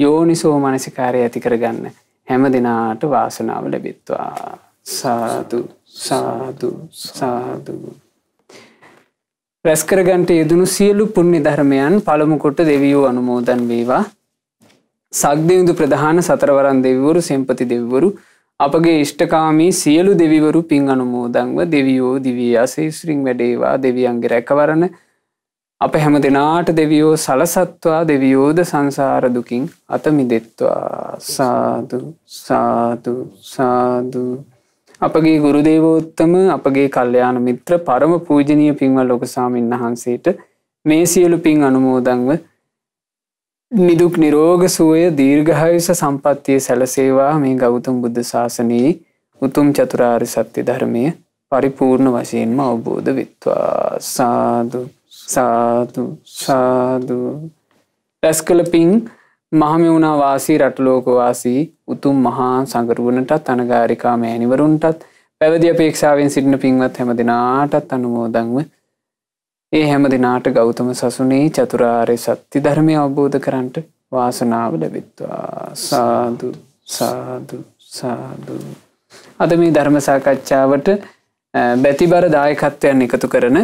යෝනිසෝ මනසිකාරය ඇති කරගන්න. හැම දෙනාට වාසනාව ලැබිත්වා සාතු සාතු සාතුූ. රැස්කරගන්ට යෙදනු සියලු පුුණ්‍ය ධර්මයන් පළමුකොට දෙවියෝ අනුමෝදන් වේවා. සක්දයුදු ප්‍රධාන සතරවරන් දෙවිවරු සෙම්පති දෙවිවරු අපගේ ෂ්ටකාමී සියලු දෙවිවරු පින් අනුමෝදංව දෙවියෝ දිවිය අසේස්රිං වැඩේවා දෙවියන්ගේ රැකවරණ අප හැම දෙනාට දෙවියෝ සලසත්වා දෙවියෝද සංසාර දුකින් අතමි දෙත්වා සාදු සාදු සාදු අපගේ ගුරුදේවෝත්තම අපගේ කල්්‍යයාන මිත්‍ර පරම පූජනය පින්වල් ලොකසාමීන් වහන්සේට මේ සියලු පින් අනුමෝදංව නිදුක් නිරෝග සුවය දීර්ඝායුස සම්පත්තිය සැලසේවා මේ ගෞතම් බුද්ධ ශාසනයේ උතුම් චතුරාරි සත්‍ය ධර්මය පරිපූර්ණ වශයෙන්ම අවබෝධ විත්වා සාදුක් සාතු සාදු රැස්කළ පින් මහමිවුණා වාසී රටලෝකවාසී උතුම් මහා සඟරුවනටත් අනගාරිකා මෑනිවරුන්ටත් පැවදි අපේක්ෂාවෙන් සිටින පින්වත් හැම දෙනාටත් අනුමෝදංව ඒ හැම දෙනාට ගෞතම සසුනේ චතුරාරය සත්‍ය ධර්මය අවබෝධ කරන්ට වාසනාව ලැබිත්වා සාදු සාදු සාදු අද මේ ධර්ම සාකච්ඡාවට බැතිබර දායකත්වයන් එකතු කරන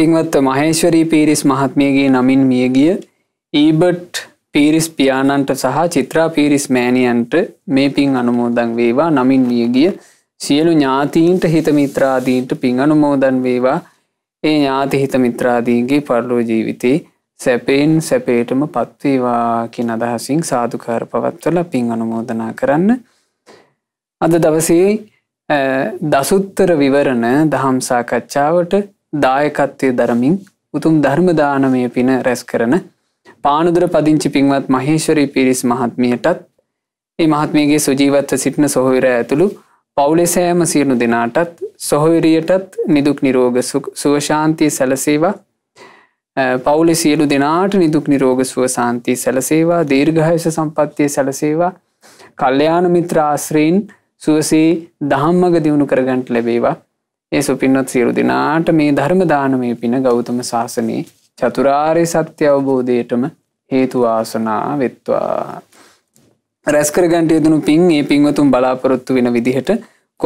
පින්වත්ව මහේශ්වරී පිරිස් මහත්මියගේ නමින් මියගිය ඊබට් පිරිස් පියාණන්ට සහ චිත්‍රා පිරිස් මෑණියන්ට මේ පින් අනුමෝදන් වේවා නමින් මියගිය සියලු ඥාතීන්ට හිතමිත්‍රාදීන්ට පින් අනුමෝදන් වේවා ඒ ඥාති හිතමිත්‍රාදීන්ගේ පරලෝ ජීවිතේ සැපයෙන් සැපේටම පත්වේවා කිය අදහසින් සාධකාර පවත්වල පින් අනුමෝදනා කරන්න අද දවසේ දසුත්තර විවරණ දහම් සාකච්ඡාවට දායකත්වය දරමින් උතුම් ධර්මදානමය පින රැස් කරන පානුදුර පදිංචි පින්වත් මහේශ්වරී පිරිස් මහත්මියටත් ඒ මහත්මේගේ සුජීවත්ව සිටින සොහොවිර ඇතුළු පවුලෙ සෑම සියලු දෙනාටත් සොහොවිරියටත් නිදුක් නිරෝග සුවශාන්තිය සැලසේවා පවුලෙ සියලු දෙනාට නිදුක් නිරෝග සුවසාන්තිය සැලසේවා දීර්ඝායස සම්පත්තිය සැලසේවා කල්්‍යයාන මිත්‍ර ආශ්‍රීන් සුවසේ දහම්මග දියුණු කරගන්ට ලැබේවා ඒ සුපින්වත් සියලු දෙනාට මේ ධර්මදානමය පින ගෞතම ශාසනයේ චතුරාරය සත්‍ය අවබෝධයටම හේතුවාසනා වෙත්වා. රැස්කර ගන්ට යදනු පින් ඒ පින්වතුම් බලාපොරොත්තු වෙන විදිහට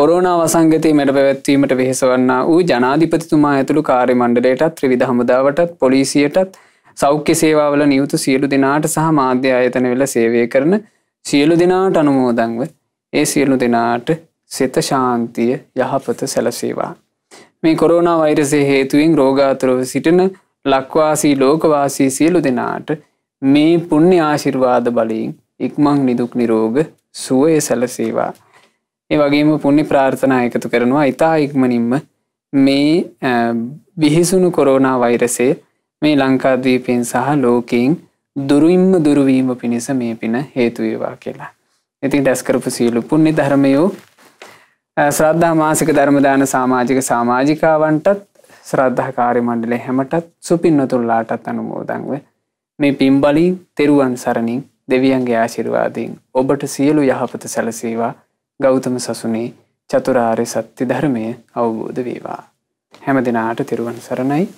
කොරෝනා වසංගතයේ මැඩ පැවැත්වීමට වෙහෙසවන්නා වූ ජනාධිපතිතුමා ඇතුළු කාරි මණ්ඩලයටත් ත්‍රවිධ හමුදාවටත් පොලිසියටත් සෞඛ්‍ය සේවාවල නියුතු සියලු දෙනාට සහ මාධ්‍ය ආයතන වෙල සේවය කරන සියලු දෙනාට අනුමෝදංව ඒ සියලු දෙනාට සිත ශාන්තිය යහපත සැලසේවා. මේ කොරෝනා වෛරසේ හේතුවෙන් රෝගාතරව සිටින ලක්වාසී ලෝකවාසී සියලු දෙනාට මේ පුුණ්‍ය ආශිර්වාද බලින් ඉක්මං නිදුක් නිරෝග සුවය සැලසේවා. ඒ වගේම පුුණි ප්‍රාර්ථනා එකතු කරනවා ඉතා ඉක්මනින්ම මේ බිහිසුණු කොරෝනා වෛරසේ මේ ලංකාදීපෙන් සහ ලෝකයෙන් දුරුම්ම දුරුවීම පිණිස මේ පින හේතුවේවා කියලා. ඉතින් දැස්කරපු සියලු පුුණි ධර්මයෝ ශ්‍රද්ධා මාසික ධර්මදාන සාමාජික සාමාජිකාවන්ටත් ශ්‍රද්ධහකාරි මණ්ඩලේ හැමටත් සුපින්නතුල්ලාටත් අනුමෝදංව මේ පිම්බලින් තෙරුවන් සරණින් දෙවියන්ගේ ආශිර්වාදීන් ඔබට සියලු යහපත සැලසේවා ගෞතම සසුනේ චතුරාරය සත්‍ය ධර්මය අවබෝධ වේවා. හැම දෙනාට තෙරුවන් සරණයි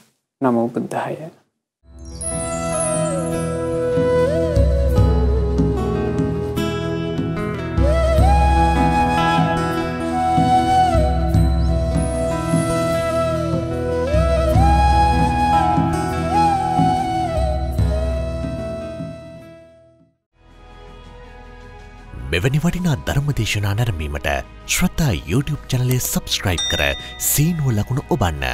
නමෝ බුද්ධාය. මෙවැනි වටිනා ධර්ම දේශනා නැරමීමට ශ්‍රතා YouTube චනලේ සබස්ක්‍රයිබ් කර සීනුව ලකුණු ඔබන්න.